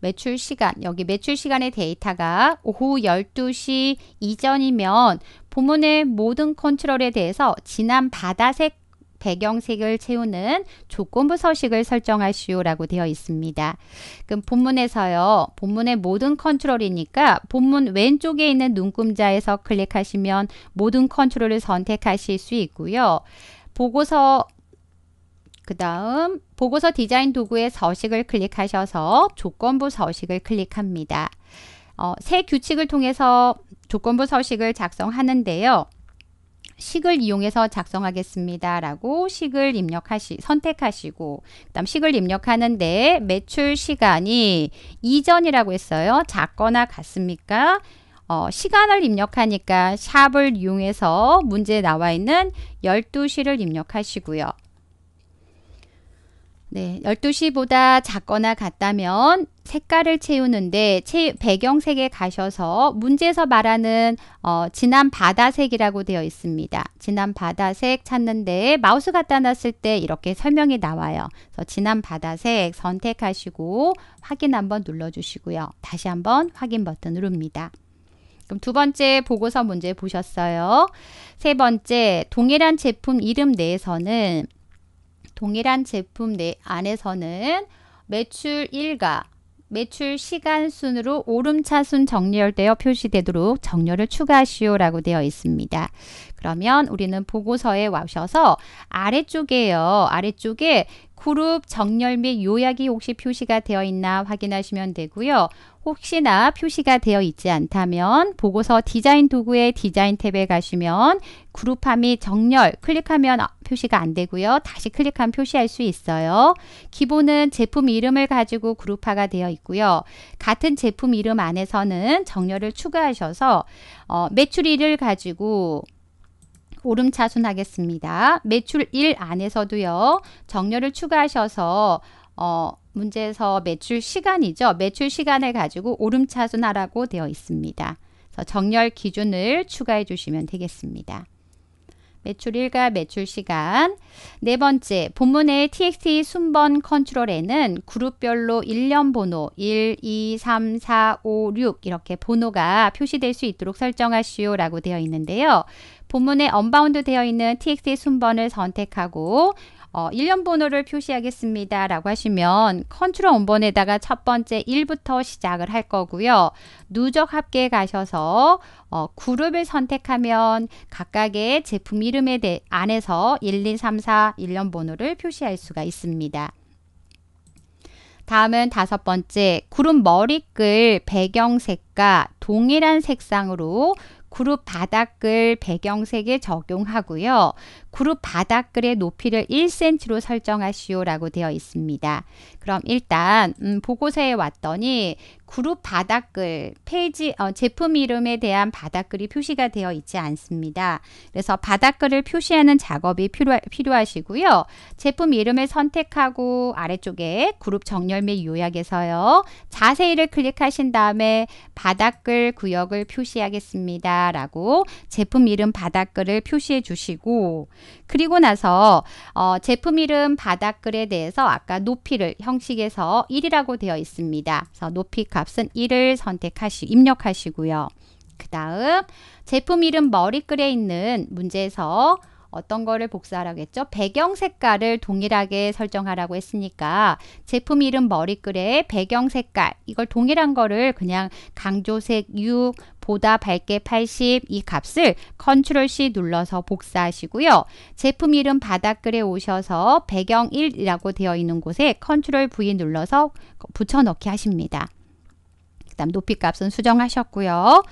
매출 시간 여기 매출 시간의 데이터가 오후 12시 이전이면 본문의 모든 컨트롤에 대해서 진한 바다색 배경색을 채우는 조건부 서식을 설정하시오 라고 되어 있습니다. 그럼 본문에서요. 본문의 모든 컨트롤이니까 본문 왼쪽에 있는 눈금자에서 클릭하시면 모든 컨트롤을 선택하실 수 있고요. 보고서 그 다음 보고서 디자인 도구의 서식을 클릭하셔서 조건부 서식을 클릭합니다. 어, 새 규칙을 통해서 조건부 서식을 작성하는데요. 식을 이용해서 작성하겠습니다. 라고 식을 입력하시, 선택하시고, 그 다음 식을 입력하는데 매출 시간이 이전이라고 했어요. 작거나 같습니까? 어, 시간을 입력하니까 샵을 이용해서 문제에 나와 있는 12시를 입력하시고요. 네, 12시보다 작거나 같다면 색깔을 채우는데 채, 배경색에 가셔서 문제에서 말하는 어, 진한 바다색이라고 되어 있습니다. 진한 바다색 찾는데 마우스 갖다 놨을 때 이렇게 설명이 나와요. 그래서 진한 바다색 선택하시고 확인 한번 눌러주시고요. 다시 한번 확인 버튼 누릅니다. 그럼 두 번째 보고서 문제 보셨어요. 세 번째, 동일한 제품 이름 내에서는 동일한 제품 내 안에서는 매출 일가 매출 시간 순으로 오름차순 정렬되어 표시되도록 정렬을 추가하시오 라고 되어 있습니다. 그러면 우리는 보고서에 와셔서 아래쪽에요. 아래쪽에 그룹 정렬 및 요약이 혹시 표시가 되어 있나 확인하시면 되고요. 혹시나 표시가 되어 있지 않다면 보고서 디자인 도구의 디자인 탭에 가시면 그룹화 및 정렬 클릭하면 아, 표시가 안 되고요. 다시 클릭하면 표시할 수 있어요. 기본은 제품 이름을 가지고 그룹화가 되어 있고요. 같은 제품 이름 안에서는 정렬을 추가하셔서 어, 매출일을 가지고 오름차순하겠습니다. 매출 1 안에서도요. 정렬을 추가하셔서 어, 문제에서 매출 시간이죠. 매출 시간을 가지고 오름차순하라고 되어 있습니다. 정렬 기준을 추가해 주시면 되겠습니다. 매출일과 매출시간 네 번째, 본문의 txt 순번 컨트롤에는 그룹별로 1년 번호 1, 2, 3, 4, 5, 6 이렇게 번호가 표시될 수 있도록 설정하시오 라고 되어 있는데요. 본문에 언바운드 되어 있는 txt 순번을 선택하고 어, 1년 번호를 표시하겠습니다. 라고 하시면 컨트롤 원본에다가 첫 번째 1부터 시작을 할 거고요. 누적 합계 가셔서 어, 그룹을 선택하면 각각의 제품 이름에 대, 안에서 1, 2, 3, 4, 1년 번호를 표시할 수가 있습니다. 다음은 다섯 번째, 그룹 머리글 배경색과 동일한 색상으로 그룹 바닥글 배경색에 적용하고요. 그룹 바닥글의 높이를 1cm로 설정하시오라고 되어 있습니다. 그럼 일단 음, 보고서에 왔더니 그룹 바닥글 페이지 어, 제품 이름에 대한 바닥글이 표시가 되어 있지 않습니다. 그래서 바닥글을 표시하는 작업이 필요하, 필요하시고요. 제품 이름을 선택하고 아래쪽에 그룹 정렬 및 요약에서요. 자세히를 클릭하신 다음에 바닥글 구역을 표시하겠습니다. 라고 제품 이름 바닥글을 표시해 주시고 그리고 나서 어, 제품 이름 바닥글에 대해서 아까 높이를 형식에서 1이라고 되어 있습니다. 그래서 높이 값은 1을 선택하시 입력하시고요. 그 다음 제품 이름 머리글에 있는 문제에서 어떤 거를 복사하라고 했죠? 배경 색깔을 동일하게 설정하라고 했으니까 제품 이름 머리글에 배경 색깔 이걸 동일한 거를 그냥 강조색 6 보다 밝게 80 이 값을 컨트롤 C 눌러서 복사하시고요. 제품 이름 바닥글에 오셔서 배경 1이라고 되어 있는 곳에 컨트롤 V 눌러서 붙여넣기 하십니다. 그 다음 높이 값은 수정하셨고요.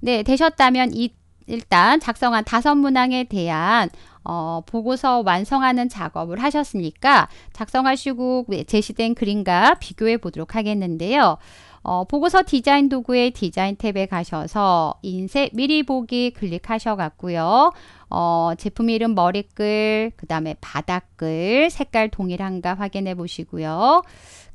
네, 되셨다면 이 일단 작성한 다섯 문항에 대한 어, 보고서 완성하는 작업을 하셨으니까 작성하시고 제시된 그림과 비교해 보도록 하겠는데요. 어, 보고서 디자인 도구의 디자인 탭에 가셔서 인쇄 미리 보기 클릭하셔 갖고요. 어, 제품 이름 머리글, 그 다음에 바닥글, 색깔 동일한가 확인해 보시고요.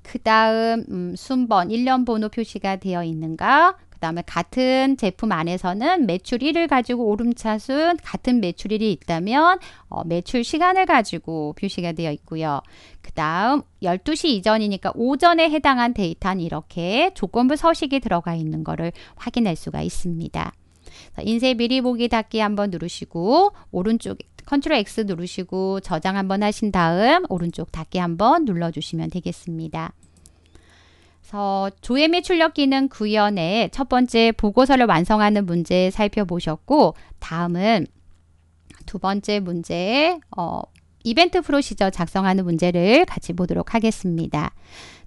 그 다음 음, 순번, 일련 번호 표시가 되어 있는가, 그다음에 같은 제품 안에서는 매출일을 가지고 오름차순 같은 매출일이 있다면 어, 매출 시간을 가지고 표시가 되어 있고요. 그다음 12시 이전이니까 오전에 해당한 데이터는 이렇게 조건부 서식이 들어가 있는 것을 확인할 수가 있습니다. 인쇄 미리 보기 닫기 한번 누르시고 오른쪽 컨트롤 X 누르시고 저장 한번 하신 다음 오른쪽 닫기 한번 눌러주시면 되겠습니다. 그래서 조회및 출력 기능 구현의 첫 번째 보고서를 완성하는 문제 살펴보셨고 다음은 두 번째 문제 어, 이벤트 프로시저 작성하는 문제를 같이 보도록 하겠습니다.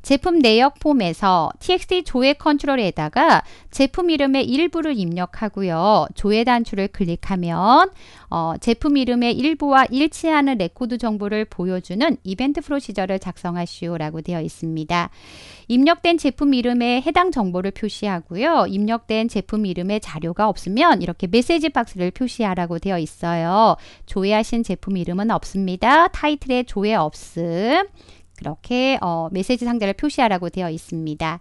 제품 내역 폼에서 txt 조회 컨트롤에다가 제품 이름의 일부를 입력하고요. 조회 단추를 클릭하면 어, 제품 이름의 일부와 일치하는 레코드 정보를 보여주는 이벤트 프로시저를 작성하시오라고 되어 있습니다. 입력된 제품 이름에 해당 정보를 표시하고요. 입력된 제품 이름의 자료가 없으면 이렇게 메시지 박스를 표시하라고 되어 있어요. 조회하신 제품 이름은 없습니다. 타이틀에 조회 없음. 이렇게 어, 메시지 상자를 표시하라고 되어 있습니다.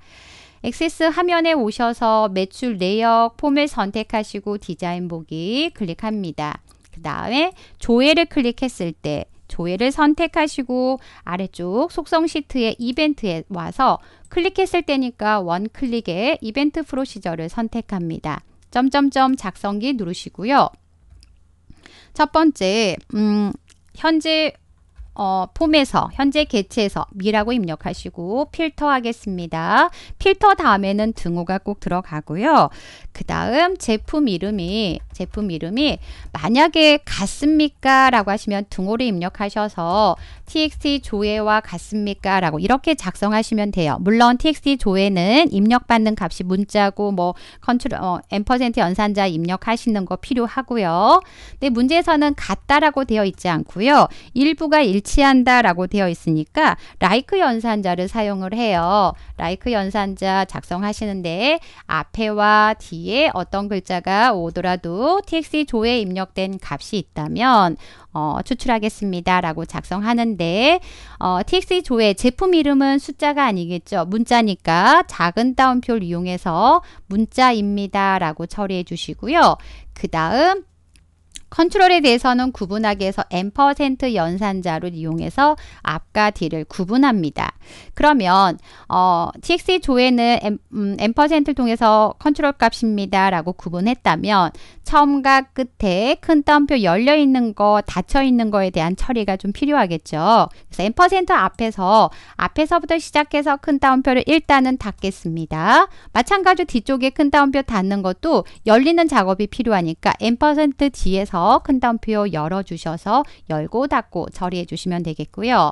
액세스 화면에 오셔서 매출 내역 폼을 선택하시고 디자인 보기 클릭합니다. 그 다음에 조회를 클릭했을 때 조회를 선택하시고 아래쪽 속성 시트의 이벤트에 와서 클릭했을 때니까 원클릭에 이벤트 프로시저를 선택합니다. 점점점 작성기 누르시고요. 첫 번째, 음, 현재 어, 폼에서 현재 개체에서 미라고 입력하시고 필터 하겠습니다. 필터 다음에는 등호가 꼭 들어가고요. 그 다음 제품 이름이 제품 이름이 만약에 같습니까? 라고 하시면 등호를 입력하셔서 txt 조회와 같습니까? 라고 이렇게 작성하시면 돼요. 물론 txt 조회는 입력받는 값이 문자고 뭐 컨트롤 어, n% 연산자 입력하시는 거 필요하고요. 근데 문제에서는 같다라고 되어 있지 않고요. 일부가 일치한다라고 되어 있으니까 like 연산자를 사용을 해요. 라이크 연산자 작성하시는데 앞에와 뒤에 어떤 글자가 오더라도 txt 조에 입력된 값이 있다면 어, 추출하겠습니다. 라고 작성하는데 어, txt 조의 제품 이름은 숫자가 아니겠죠. 문자니까 작은 따옴표를 이용해서 문자입니다. 라고 처리해 주시고요. 그 다음 컨트롤에 대해서는 구분하기 위해서 n% 연산자를 이용해서 앞과 뒤를 구분합니다. 그러면 어, txt 조에는 n, 음, n%를 통해서 컨트롤 값입니다. 라고 구분했다면 처음과 끝에 큰 따옴표 열려있는 거 닫혀있는 거에 대한 처리가 좀 필요하겠죠. 그래서 n% 앞에서 앞에서부터 시작해서 큰 따옴표를 일단은 닫겠습니다. 마찬가지로 뒤쪽에 큰 따옴표 닫는 것도 열리는 작업이 필요하니까 n% 뒤에서 해서 큰 따옴표 열어주셔서 열고 닫고 처리해 주시면 되겠고요.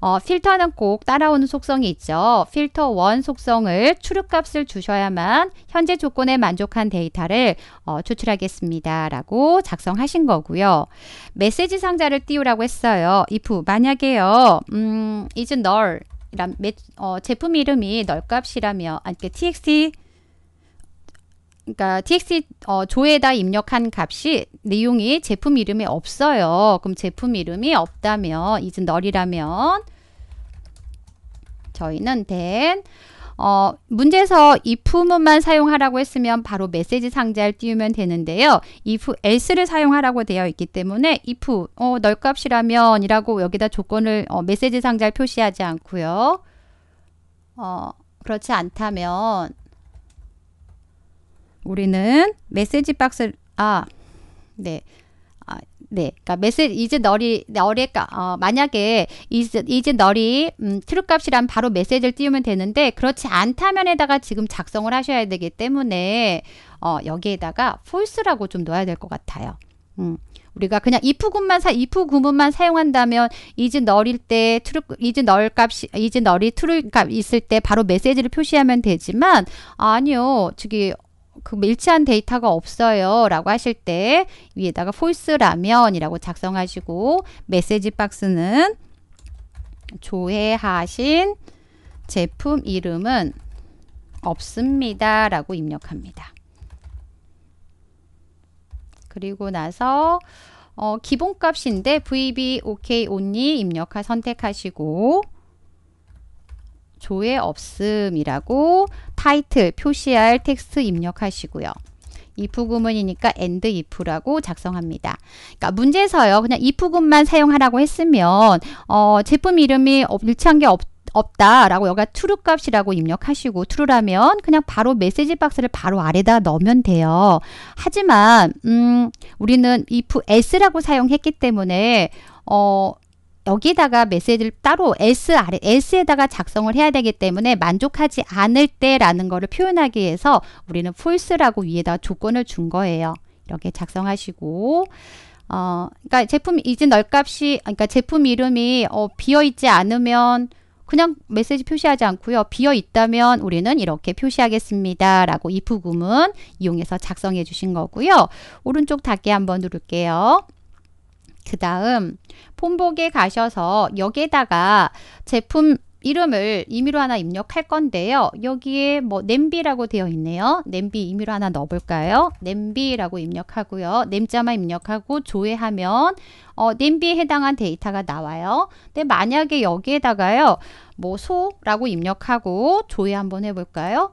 어, 필터는 꼭 따라오는 속성이 있죠. 필터 1 속성을 출력값을 주셔야만 현재 조건에 만족한 데이터를 어, 추출하겠습니다. 라고 작성하신 거고요. 메시지 상자를 띄우라고 했어요. if 만약에요. 음, is null 이란 어, 제품 이름이 널값이라면 아니, 그러 txt 그러니까 txt 어, 조에다 입력한 값이 내용이 제품 이름에 없어요. 그럼 제품 이름이 없다면 이젠 널이라면 저희는 then 어, 문제에서 if 문만 사용하라고 했으면 바로 메시지 상자를 띄우면 되는데요. if else를 사용하라고 되어 있기 때문에 if 어, 널 값이라면 이라고 여기다 조건을 어, 메시지 상자를 표시하지 않고요. 어, 그렇지 않다면 우리는 메시지 박스아 네. 아, 네, 그니까 메시지 이제 너리 너리가 그러니까, 어, 만약에 이제 이제 너리 음, 트루 값이란 바로 메시지를 띄우면 되는데 그렇지 않다면에다가 지금 작성을 하셔야 되기 때문에 어, 여기에다가 false라고 좀 넣어야 될 것 같아요. 음. 우리가 그냥 if 구문만 사 if 구문만 사용한다면 이제 너릴 때 트루 이제 널 값이 이제 너리 트루 값 있을 때 바로 메시지를 표시하면 되지만 아니요 저기 그 뭐 일치한 데이터가 없어요 라고 하실 때 위에다가 false라면 이라고 작성하시고 메시지 박스는 조회하신 제품 이름은 없습니다 라고 입력합니다 그리고 나서 어, 기본값인데 VB OK only 입력하 선택하시고 조회 없음이라고 타이틀 표시할 텍스트 입력하시고요. if 구문이니까 and if라고 작성합니다. 그러니까 문제에서요. 그냥 if 구문만 사용하라고 했으면 어, 제품 이름이 일치한 게 없, 없다라고 여기가 true 값이라고 입력하시고 true라면 그냥 바로 메시지 박스를 바로 아래다 넣으면 돼요. 하지만 음, 우리는 if s라고 사용했기 때문에 어, 여기다가 메시지를 따로 S 아래 S에다가 작성을 해야 되기 때문에 만족하지 않을 때라는 거를 표현하기 위해서 우리는 false라고 위에다 조건을 준 거예요. 이렇게 작성하시고 어 그러니까 제품 이제 널값이 그러니까 제품 이름이 어, 비어 있지 않으면 그냥 메시지 표시하지 않고요. 비어 있다면 우리는 이렇게 표시하겠습니다. 라고 if 구문 이용해서 작성해 주신 거고요. 오른쪽 닫기 한번 누를게요. 그 다음 폰복에 가셔서 여기에다가 제품 이름을 임의로 하나 입력할 건데요. 여기에 뭐 냄비라고 되어 있네요. 냄비 임의로 하나 넣어볼까요? 냄비라고 입력하고요. 냄자만 입력하고 조회하면 어, 냄비에 해당한 데이터가 나와요. 근데 만약에 여기에다가요. 뭐 소라고 입력하고 조회 한번 해볼까요?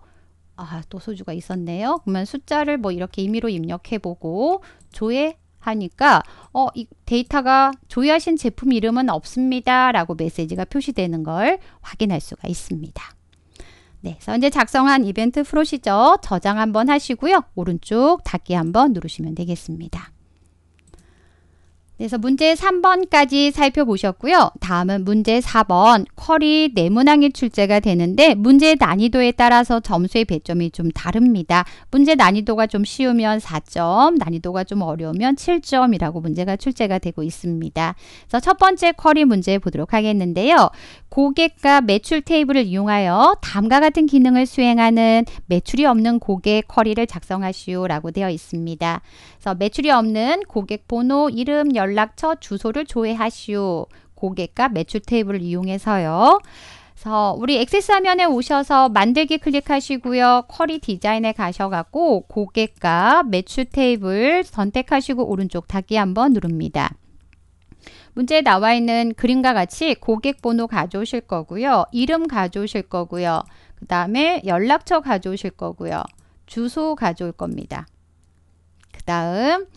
아, 또 소주가 있었네요. 그러면 숫자를 뭐 이렇게 임의로 입력해보고 조회 하니까 어, 이 데이터가 조회하신 제품 이름은 없습니다. 라고 메시지가 표시되는 걸 확인할 수가 있습니다. 네, 그래서 이제 작성한 이벤트 프로시저 저장 한번 하시고요. 오른쪽 닫기 한번 누르시면 되겠습니다. 네, 그래서 문제 3번까지 살펴보셨고요. 다음은 문제 4번 쿼리 네모낭의 출제가 되는데 문제 난이도에 따라서 점수의 배점이 좀 다릅니다. 문제 난이도가 좀 쉬우면 4점, 난이도가 좀 어려우면 7점이라고 문제가 출제가 되고 있습니다. 그래서 첫 번째 쿼리 문제 보도록 하겠는데요. 고객과 매출 테이블을 이용하여 다음과 같은 기능을 수행하는 매출이 없는 고객 쿼리를 작성하시오라고 되어 있습니다. 그래서 매출이 없는 고객 번호, 이름, 연락 연락처 주소를 조회하시오. 고객과 매출 테이블을 이용해서요. 그래서 우리 액세스 화면에 오셔서 만들기 클릭하시고요. 쿼리 디자인에 가셔갖고 고객과 매출 테이블 선택하시고 오른쪽 닫기 한번 누릅니다. 문제에 나와 있는 그림과 같이 고객 번호 가져오실 거고요. 이름 가져오실 거고요. 그 다음에 연락처 가져오실 거고요. 주소 가져올 겁니다. 그 다음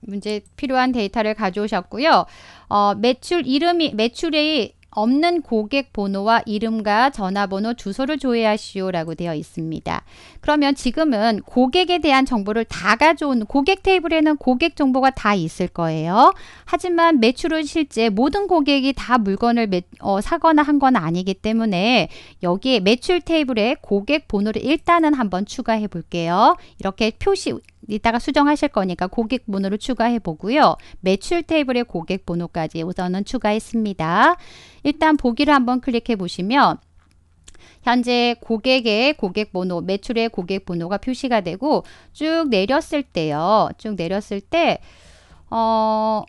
문제 필요한 데이터를 가져오셨고요. 어, 매출 이름이 매출이 없는 고객 번호와 이름과 전화번호, 주소를 조회하시오라고 되어 있습니다. 그러면 지금은 고객에 대한 정보를 다 가져온 고객 테이블에는 고객 정보가 다 있을 거예요. 하지만 매출은 실제 모든 고객이 다 물건을 매, 어, 사거나 한 건 아니기 때문에 여기에 매출 테이블에 고객 번호를 일단은 한번 추가해 볼게요. 이렇게 표시 이따가 수정하실 거니까 고객 번호를 추가해 보고요. 매출 테이블에 고객 번호까지 우선은 추가했습니다. 일단 보기를 한번 클릭해 보시면 현재 고객의 고객 번호, 매출의 고객 번호가 표시가 되고 쭉 내렸을 때요. 쭉 내렸을 때 어,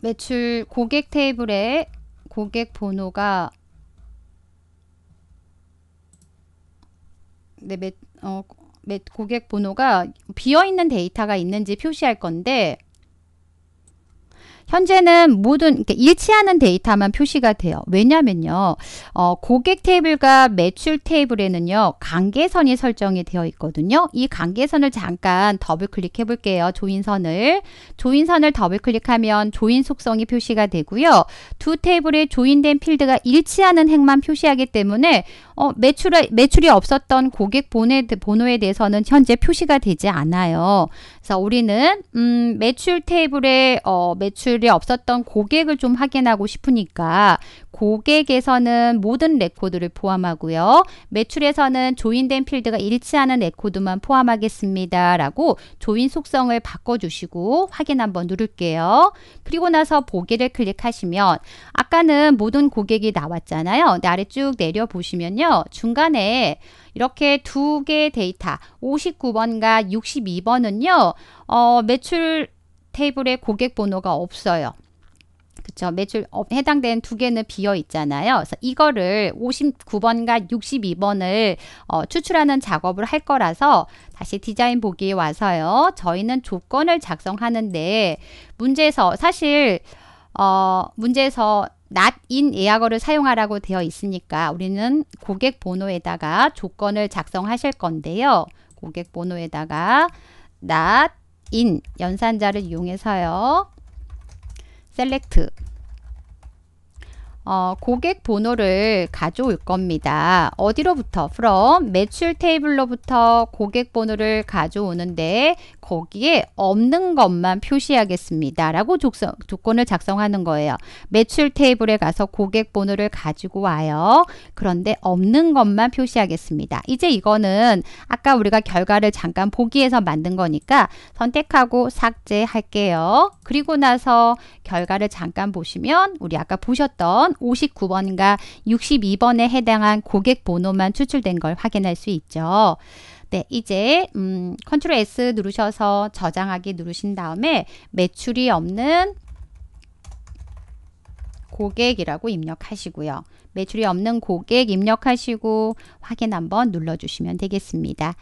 매출 고객 테이블에 고객 번호가 네, 매, 어, 고객 번호가 비어 있는 데이터가 있는지 표시할 건데 현재는 모든 일치하는 데이터만 표시가 돼요. 왜냐면요. 어, 고객 테이블과 매출 테이블에는요. 관계선이 설정이 되어 있거든요. 이 관계선을 잠깐 더블 클릭해 볼게요. 조인선을. 조인선을 더블 클릭하면 조인 속성이 표시가 되고요. 두 테이블에 조인된 필드가 일치하는 행만 표시하기 때문에 어, 매출, 매출이 없었던 고객 번호에, 번호에 대해서는 현재 표시가 되지 않아요. 그래서 우리는 음, 매출 테이블에 어, 매출이 없었던 고객을 좀 확인하고 싶으니까 고객에서는 모든 레코드를 포함하고요. 매출에서는 조인된 필드가 일치하는 레코드만 포함하겠습니다. 라고 조인 속성을 바꿔주시고 확인 한번 누를게요. 그리고 나서 보기를 클릭하시면 아까는 모든 고객이 나왔잖아요. 아래 쭉 내려보시면요. 보면요. 중간에 이렇게 두 개의 데이터 59번과 62번은요. 어, 매출 테이블에 고객 번호가 없어요. 그쵸. 매출 어, 해당된 두 개는 비어 있잖아요. 그래서 이거를 59번과 62번을 어, 추출하는 작업을 할 거라서 다시 디자인 보기에 와서요. 저희는 조건을 작성하는데 문제에서 사실 어, 문제에서 not in 예약어를 사용하라고 되어 있으니까 우리는 고객 번호에다가 조건을 작성하실 건데요. 고객 번호에다가 not in 연산자를 이용해서요. select 어, 고객 번호를 가져올 겁니다. 어디로부터? from 매출 테이블로부터 고객 번호를 가져오는데 거기에 없는 것만 표시하겠습니다. 라고 족성, 조건을 작성하는 거예요. 매출 테이블에 가서 고객 번호를 가지고 와요. 그런데 없는 것만 표시하겠습니다. 이제 이거는 아까 우리가 결과를 잠깐 보기에서 만든 거니까 선택하고 삭제할게요. 그리고 나서 결과를 잠깐 보시면 우리 아까 보셨던 59번과 62번에 해당한 고객 번호만 추출된 걸 확인할 수 있죠. 네, 이제 음, 컨트롤 S 누르셔서 저장하기 누르신 다음에 매출이 없는 고객이라고 입력하시고요. 매출이 없는 고객 입력하시고 확인 한번 눌러주시면 되겠습니다.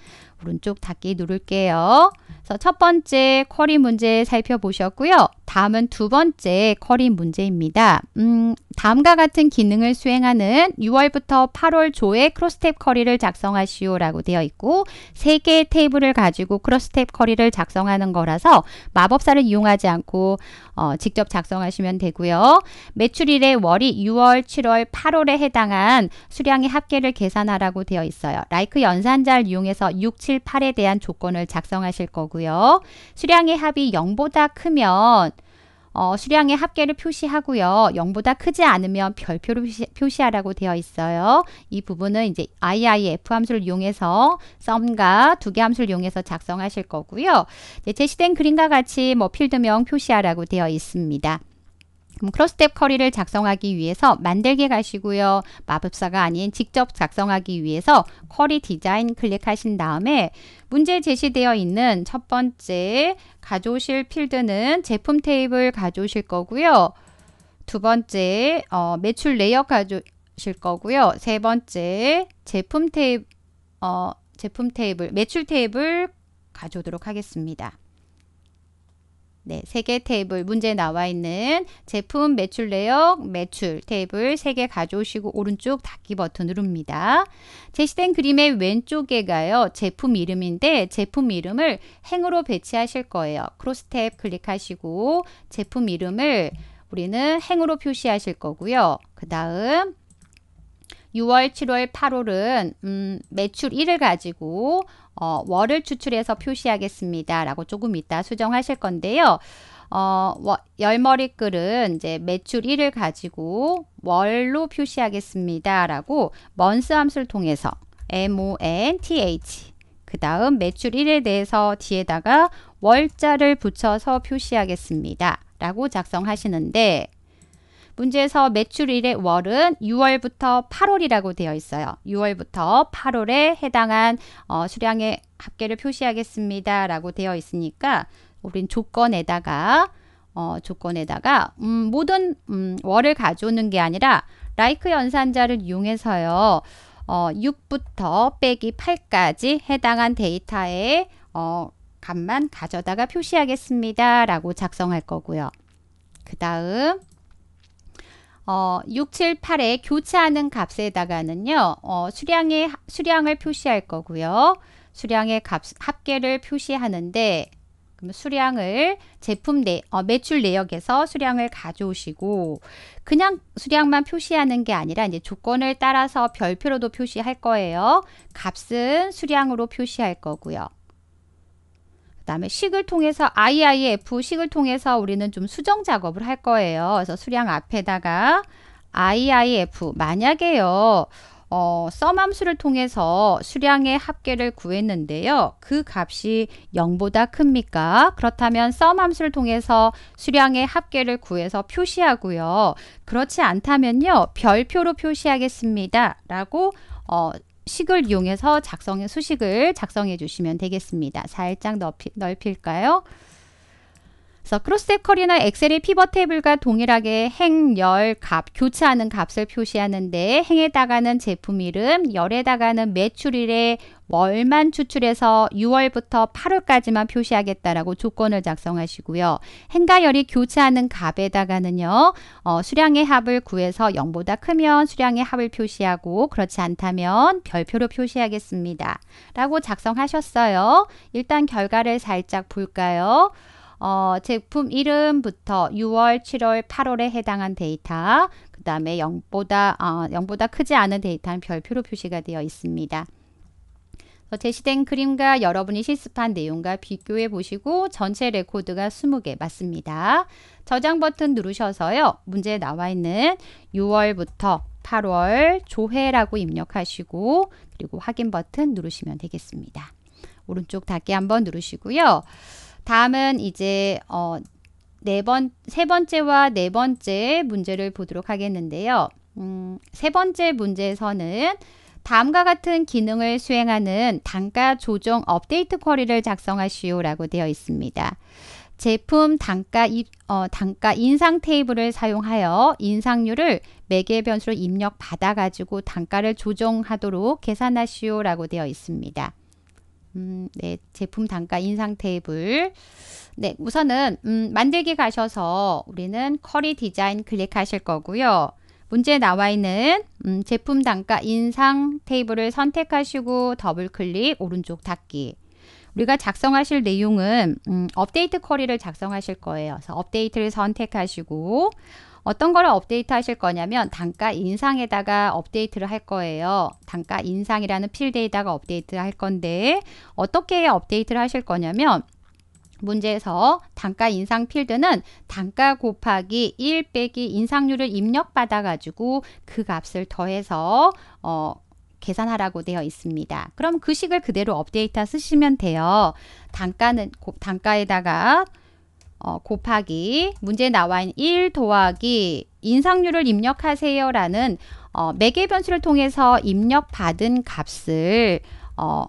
오른쪽 닫기 누를게요. 그래서 첫 번째 커리 문제 살펴보셨고요. 다음은 두 번째 커리 문제입니다. 음, 다음과 같은 기능을 수행하는 6월부터 8월 조의 크로스탭 커리를 작성하시오 라고 되어 있고 3개의 테이블을 가지고 크로스탭 커리를 작성하는 거라서 마법사를 이용하지 않고 어, 직접 작성하시면 되고요. 매출일의 월이 6월, 7월, 8월에 해당한 수량의 합계를 계산하라고 되어 있어요. 라이크 연산자를 이용해서 6, 7, 7, 8에 대한 조건을 작성하실 거고요. 수량의 합이 0보다 크면 어, 수량의 합계를 표시하고요. 0보다 크지 않으면 별표로 표시, 하라고 되어 있어요. 이 부분은 이제 IIF 함수를 이용해서 썸과 두 개 함수를 이용해서 작성하실 거고요. 제시된 그림과 같이 뭐 필드명 표시하라고 되어 있습니다. 그럼 음, 크로스텝 커리를 작성하기 위해서 만들기 가시고요. 마법사가 아닌 직접 작성하기 위해서 커리 디자인 클릭하신 다음에 문제 제시되어 있는 첫 번째 가져오실 필드는 제품 테이블 가져오실 거고요. 두 번째 어, 매출 레이어 가져오실 거고요. 세 번째 제품 테이블 어, 제품 테이블 매출 테이블 가져오도록 하겠습니다. 네, 세 개 테이블 문제 나와 있는 제품 매출 내역 매출 테이블 세 개 가져오시고 오른쪽 닫기 버튼 누릅니다. 제시된 그림의 왼쪽에가요. 제품 이름인데 제품 이름을 행으로 배치하실 거예요. 크로스탭 클릭하시고 제품 이름을 우리는 행으로 표시하실 거고요. 그 다음 6월, 7월, 8월은 음, 매출 1을 가지고 어, 월을 추출해서 표시하겠습니다. 라고 조금 이따 수정하실 건데요. 어, 열머리글은 이제 매출 1을 가지고 월로 표시하겠습니다. 라고 먼스 함수를 통해서 MONTH 그 다음 매출 1에 대해서 뒤에다가 월자를 붙여서 표시하겠습니다. 라고 작성하시는데 문제에서 매출일의 월은 6월부터 8월이라고 되어 있어요. 6월부터 8월에 해당한 어, 수량의 합계를 표시하겠습니다. 라고 되어 있으니까 우린 조건에다가 어, 조건에다가 음, 모든 음, 월을 가져오는 게 아니라 라이크 연산자를 이용해서요. 어, 6부터 빼기 8까지 해당한 데이터의 어, 값만 가져다가 표시하겠습니다. 라고 작성할 거고요. 그 다음 어, 6, 7, 8에 교차하는 값에다가는요. 어, 수량의 수량을 표시할 거고요. 수량의 값 합계를 표시하는데 그럼 수량을 제품 내 어, 매출 내역에서 수량을 가져오시고 그냥 수량만 표시하는 게 아니라 이제 조건을 따라서 별표로도 표시할 거예요. 값은 수량으로 표시할 거고요. 다음에 식을 통해서 IIF 식을 통해서 우리는 좀 수정 작업을 할 거예요. 그래서 수량 앞에다가 IIF 만약에요. 어, 썸함수를 통해서 수량의 합계를 구했는데요. 그 값이 0보다 큽니까? 그렇다면 썸함수를 통해서 수량의 합계를 구해서 표시하고요. 그렇지 않다면요. 별표로 표시하겠습니다. 라고 어, 식을 이용해서 작성의 수식을 작성해 주시면 되겠습니다. 살짝 넓히, 넓힐까요? 그래서 크로스탭 커리나 엑셀의 피벗 테이블과 동일하게 행, 열, 값, 교차하는 값을 표시하는데 행에다가는 제품 이름, 열에다가는 매출일에 월만 추출해서 6월부터 8월까지만 표시하겠다라고 조건을 작성하시고요. 행과 열이 교차하는 값에다가는요. 어, 수량의 합을 구해서 0보다 크면 수량의 합을 표시하고 그렇지 않다면 별표로 표시하겠습니다. 라고 작성하셨어요. 일단 결과를 살짝 볼까요? 어, 제품 이름부터 6월, 7월, 8월에 해당한 데이터, 그 다음에 0보다, 어, 0보다 크지 않은 데이터는 별표로 표시가 되어 있습니다. 제시된 그림과 여러분이 실습한 내용과 비교해 보시고 전체 레코드가 20개 맞습니다. 저장 버튼 누르셔서요. 문제에 나와 있는 6월부터 8월 조회라고 입력하시고 그리고 확인 버튼 누르시면 되겠습니다. 오른쪽 닫기 한번 누르시고요. 다음은 이제 어, 네 번, 세 번째와 네 번째 문제를 보도록 하겠는데요. 음, 세 번째 문제에서는 다음과 같은 기능을 수행하는 단가 조정 업데이트 쿼리를 작성하시오라고 되어 있습니다. 제품 단가, 입, 어, 단가 인상 테이블을 사용하여 인상률을 매개 변수로 입력받아가지고 단가를 조정하도록 계산하시오라고 되어 있습니다. 음, 네, 제품 단가 인상 테이블. 네, 우선은 음, 만들기 가셔서 우리는 커리 디자인 클릭하실 거고요. 문제 나와 있는 음, 제품 단가 인상 테이블을 선택하시고 더블 클릭 오른쪽 닫기. 우리가 작성하실 내용은 음, 업데이트 쿼리를 작성하실 거예요. 그래서 업데이트를 선택하시고 어떤 거를 업데이트 하실 거냐면 단가 인상에다가 업데이트를 할 거예요. 단가 인상이라는 필드에다가 업데이트 할 건데 어떻게 업데이트를 하실 거냐면 문제에서 단가 인상 필드는 단가 곱하기 1 빼기 인상률을 입력받아 가지고 그 값을 더해서 어, 계산하라고 되어 있습니다. 그럼 그 식을 그대로 업데이트 쓰시면 돼요. 단가는 단가에다가 어, 곱하기 문제에 나와 있는 1 더하기 인상률을 입력하세요 라는 어, 매개 변수를 통해서 입력받은 값을 어,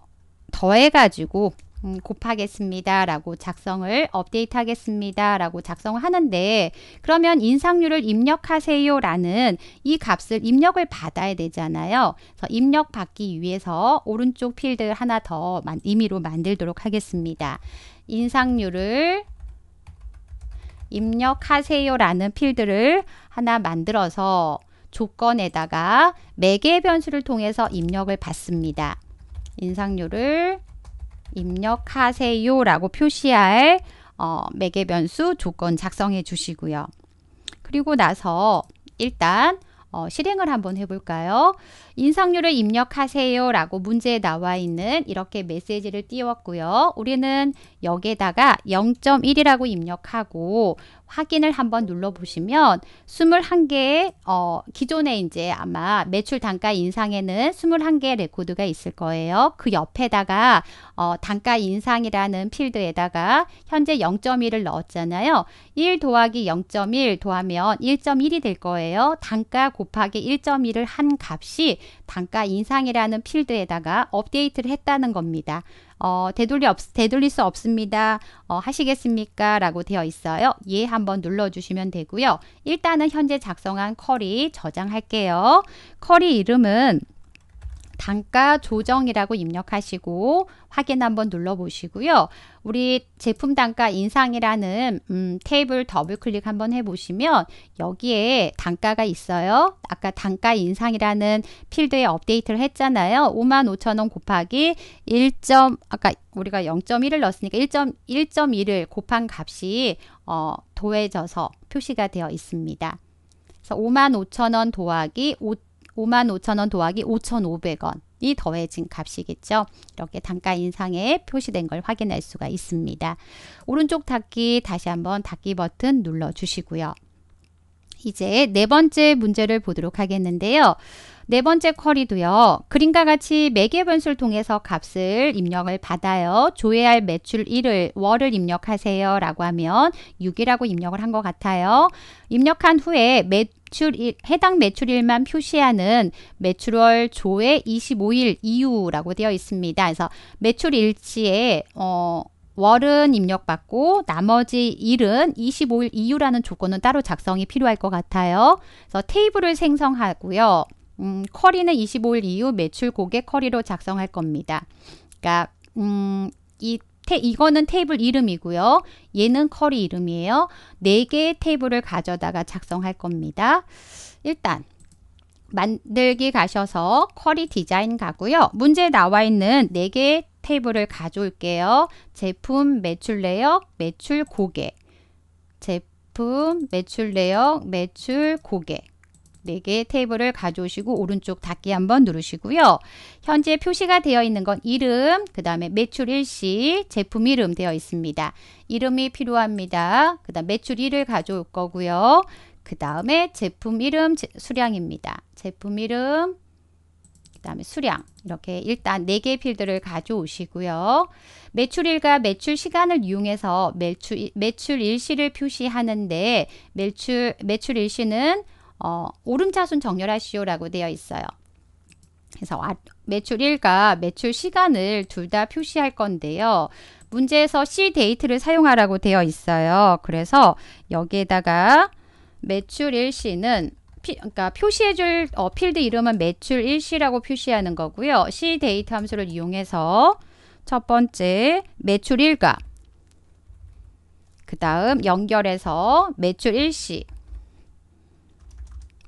더해가지고 음, 곱하겠습니다 라고 작성을 업데이트 하겠습니다 라고 작성을 하는데 그러면 인상률을 입력하세요 라는 이 값을 입력을 받아야 되잖아요 그래서 입력 받기 위해서 오른쪽 필드 하나 더 임의로 만들도록 하겠습니다 인상률을 입력하세요라는 필드를 하나 만들어서 조건에다가 매개 변수를 통해서 입력을 받습니다. 인상률을 입력하세요라고 표시할 어, 매개 변수 조건 작성해 주시고요. 그리고 나서 일단 어, 실행을 한번 해볼까요? 인상률을 입력하세요 라고 문제에 나와 있는 이렇게 메시지를 띄웠고요. 우리는 여기에다가 0.1이라고 입력하고 확인을 한번 눌러보시면 21개의 어, 기존에 이제 아마 매출 단가 인상에는 21개의 레코드가 있을 거예요. 그 옆에다가 어, 단가 인상이라는 필드에다가 현재 0.1을 넣었잖아요. 1 더하기 0.1 더하면 1.1이 될 거예요. 단가 곱하기 1.1을 한 값이 단가 인상이라는 필드에다가 업데이트를 했다는 겁니다. 어, 되돌리 없, 되돌릴 수 없습니다. 어, 하시겠습니까? 라고 되어 있어요. 예 한번 눌러주시면 되고요. 일단은 현재 작성한 쿼리 저장할게요. 쿼리 이름은 단가 조정이라고 입력하시고 확인 한번 눌러보시고요. 우리 제품 단가 인상이라는 음, 테이블 더블 클릭 한번 해보시면 여기에 단가가 있어요. 아까 단가 인상이라는 필드에 업데이트를 했잖아요. 55,000원 곱하기 1. 아까 우리가 0.1을 넣었으니까 1.1.1을 곱한 값이 어, 도해져서 표시가 되어 있습니다. 그래서 55,000원 더하기 5 55,000원 더하기 5,500원이 더해진 값이겠죠. 이렇게 단가 인상에 표시된 걸 확인할 수가 있습니다. 오른쪽 닫기 다시 한번 닫기 버튼 눌러 주시고요. 이제 네 번째 문제를 보도록 하겠는데요. 네 번째 쿼리도요. 그림과 같이 매개 변수를 통해서 값을 입력을 받아요. 조회할 매출 1을 월을 입력하세요. 라고 하면 6이라고 입력을 한 것 같아요. 입력한 후에 매, 매출일, 해당 매출일만 표시하는 매출월 조의 25일 이후라고 되어 있습니다. 그래서 매출일치에 어, 월은 입력받고 나머지 일은 25일 이후라는 조건은 따로 작성이 필요할 것 같아요. 그래서 테이블을 생성하고요. 음, 커리는 25일 이후 매출 고객 커리로 작성할 겁니다. 그러니까 음, 이 테, 이거는 테이블 이름이고요. 얘는 커리 이름이에요. 4개의 테이블을 가져다가 작성할 겁니다. 일단 만들기 가셔서 커리 디자인 가고요. 문제에 나와 있는 4개의 테이블을 가져올게요. 제품, 매출 내역, 매출 고객 제품, 매출 내역, 매출 고객 네 개의 테이블을 가져오시고 오른쪽 닫기 한번 누르시고요. 현재 표시가 되어 있는 건 이름, 그 다음에 매출 일시, 제품 이름 되어 있습니다. 이름이 필요합니다. 그 다음 매출 일을 가져올 거고요. 그 다음에 제품 이름, 제, 수량입니다. 제품 이름, 그 다음에 수량 이렇게 일단 4개 필드를 가져오시고요. 매출일과 매출 시간을 이용해서 매출, 매출 일시를 표시하는데 매출, 매출 일시는 어, 오름차순 정렬하시오라고 되어 있어요. 그래서 아, 매출일과 매출 시간을 둘 다 표시할 건데요. 문제에서 C 데이트를 사용하라고 되어 있어요. 그래서 여기에다가 매출 일시는 피, 그러니까 표시해줄 어, 필드 이름은 매출 일시라고 표시하는 거고요. C 데이트 함수를 이용해서 첫 번째 매출일과 그 다음 연결해서 매출 일시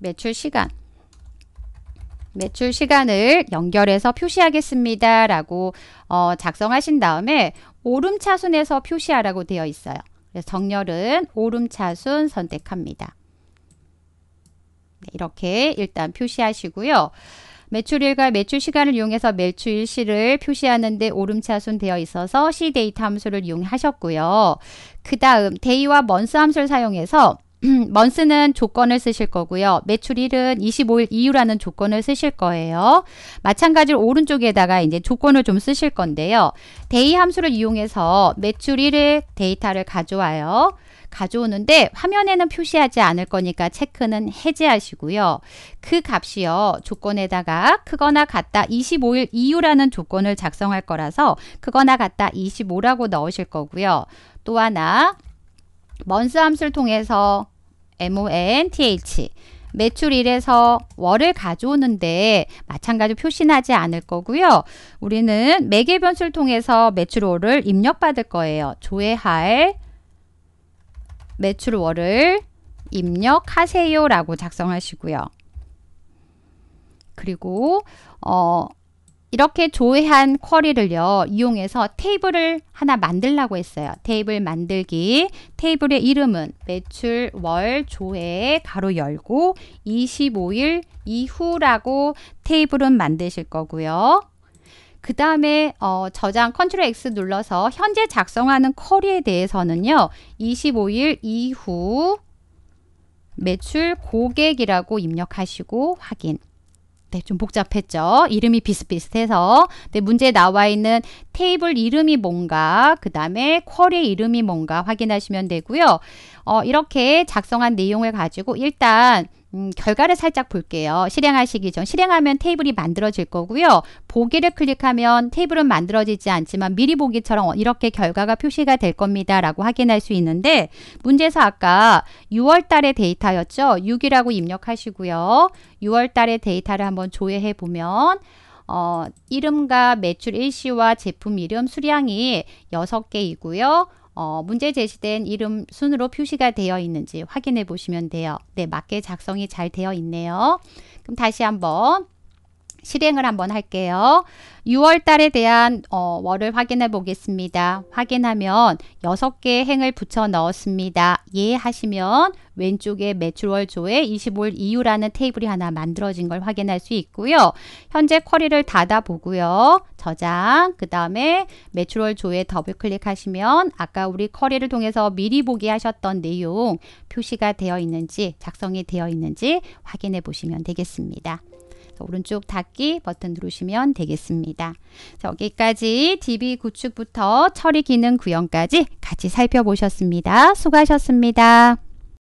매출 시간 매출 시간을 연결해서 표시하겠습니다. 라고 어, 작성하신 다음에 오름차순에서 표시하라고 되어 있어요. 그래서 정렬은 오름차순 선택합니다. 네, 이렇게 일단 표시하시고요. 매출일과 매출 시간을 이용해서 매출 일시를 표시하는데 오름차순 되어 있어서 c 데이터 함수를 이용하셨고요. 그 다음 데이와 먼스 함수를 사용해서 음, 먼스는 조건을 쓰실 거고요. 매출일은 25일 이후라는 조건을 쓰실 거예요. 마찬가지로 오른쪽에다가 이제 조건을 좀 쓰실 건데요. day 함수를 이용해서 매출일의 데이터를 가져와요. 가져오는데 화면에는 표시하지 않을 거니까 체크는 해제하시고요. 그 값이요. 조건에다가 크거나 같다 25일 이후라는 조건을 작성할 거라서 크거나 같다 25라고 넣으실 거고요. 또 하나 먼스 함수를 통해서 MONTH. 매출 1에서 월을 가져오는데 마찬가지로 표시는 하지 않을 거고요. 우리는 매개 변수를 통해서 매출 월을 입력받을 거예요. 조회할 매출 월을 입력하세요라고 작성하시고요. 그리고 어 이렇게 조회한 쿼리를요 이용해서 테이블을 하나 만들라고 했어요 테이블 만들기 테이블의 이름은 매출 월 조회 가로 열고 25일 이후라고 테이블은 만드실 거고요 그 다음에 어, 저장 컨트롤 X 눌러서 현재 작성하는 쿼리에 대해서는요 25일 이후 매출 고객이라고 입력하시고 확인 네, 좀 복잡했죠. 이름이 비슷비슷해서. 근 문제에 나와 있는 테이블 이름이 뭔가, 그 다음에 쿼리의 이름이 뭔가 확인하시면 되고요. 어, 이렇게 작성한 내용을 가지고 일단 음, 결과를 살짝 볼게요. 실행하시기 전 실행하면 테이블이 만들어질 거고요. 보기를 클릭하면 테이블은 만들어지지 않지만 미리 보기처럼 어, 이렇게 결과가 표시가 될 겁니다. 라고 확인할 수 있는데 문제에서 아까 6월 달의 데이터였죠. 6이라고 입력하시고요. 6월 달의 데이터를 한번 조회해 보면 어, 이름과 매출 일시와 제품 이름 수량이 6개이고요. 어, 문제 제시된 이름 순으로 표시가 되어 있는지 확인해 보시면 돼요. 네, 맞게 작성이 잘 되어 있네요. 그럼 다시 한번 실행을 한번 할게요. 6월 달에 대한 어, 월을 확인해 보겠습니다. 확인하면 6개의 행을 붙여 넣었습니다. 예 하시면 왼쪽에 매출월 조에 25일 이후라는 테이블이 하나 만들어진 걸 확인할 수 있고요. 현재 쿼리를 닫아보고요. 저장, 그 다음에 매출월 조에 더블 클릭하시면 아까 우리 쿼리를 통해서 미리 보기 하셨던 내용 표시가 되어 있는지 작성이 되어 있는지 확인해 보시면 되겠습니다. 오른쪽 닫기 버튼 누르시면 되겠습니다. 자, 여기까지 DB 구축부터 처리 기능 구현까지 같이 살펴보셨습니다. 수고하셨습니다.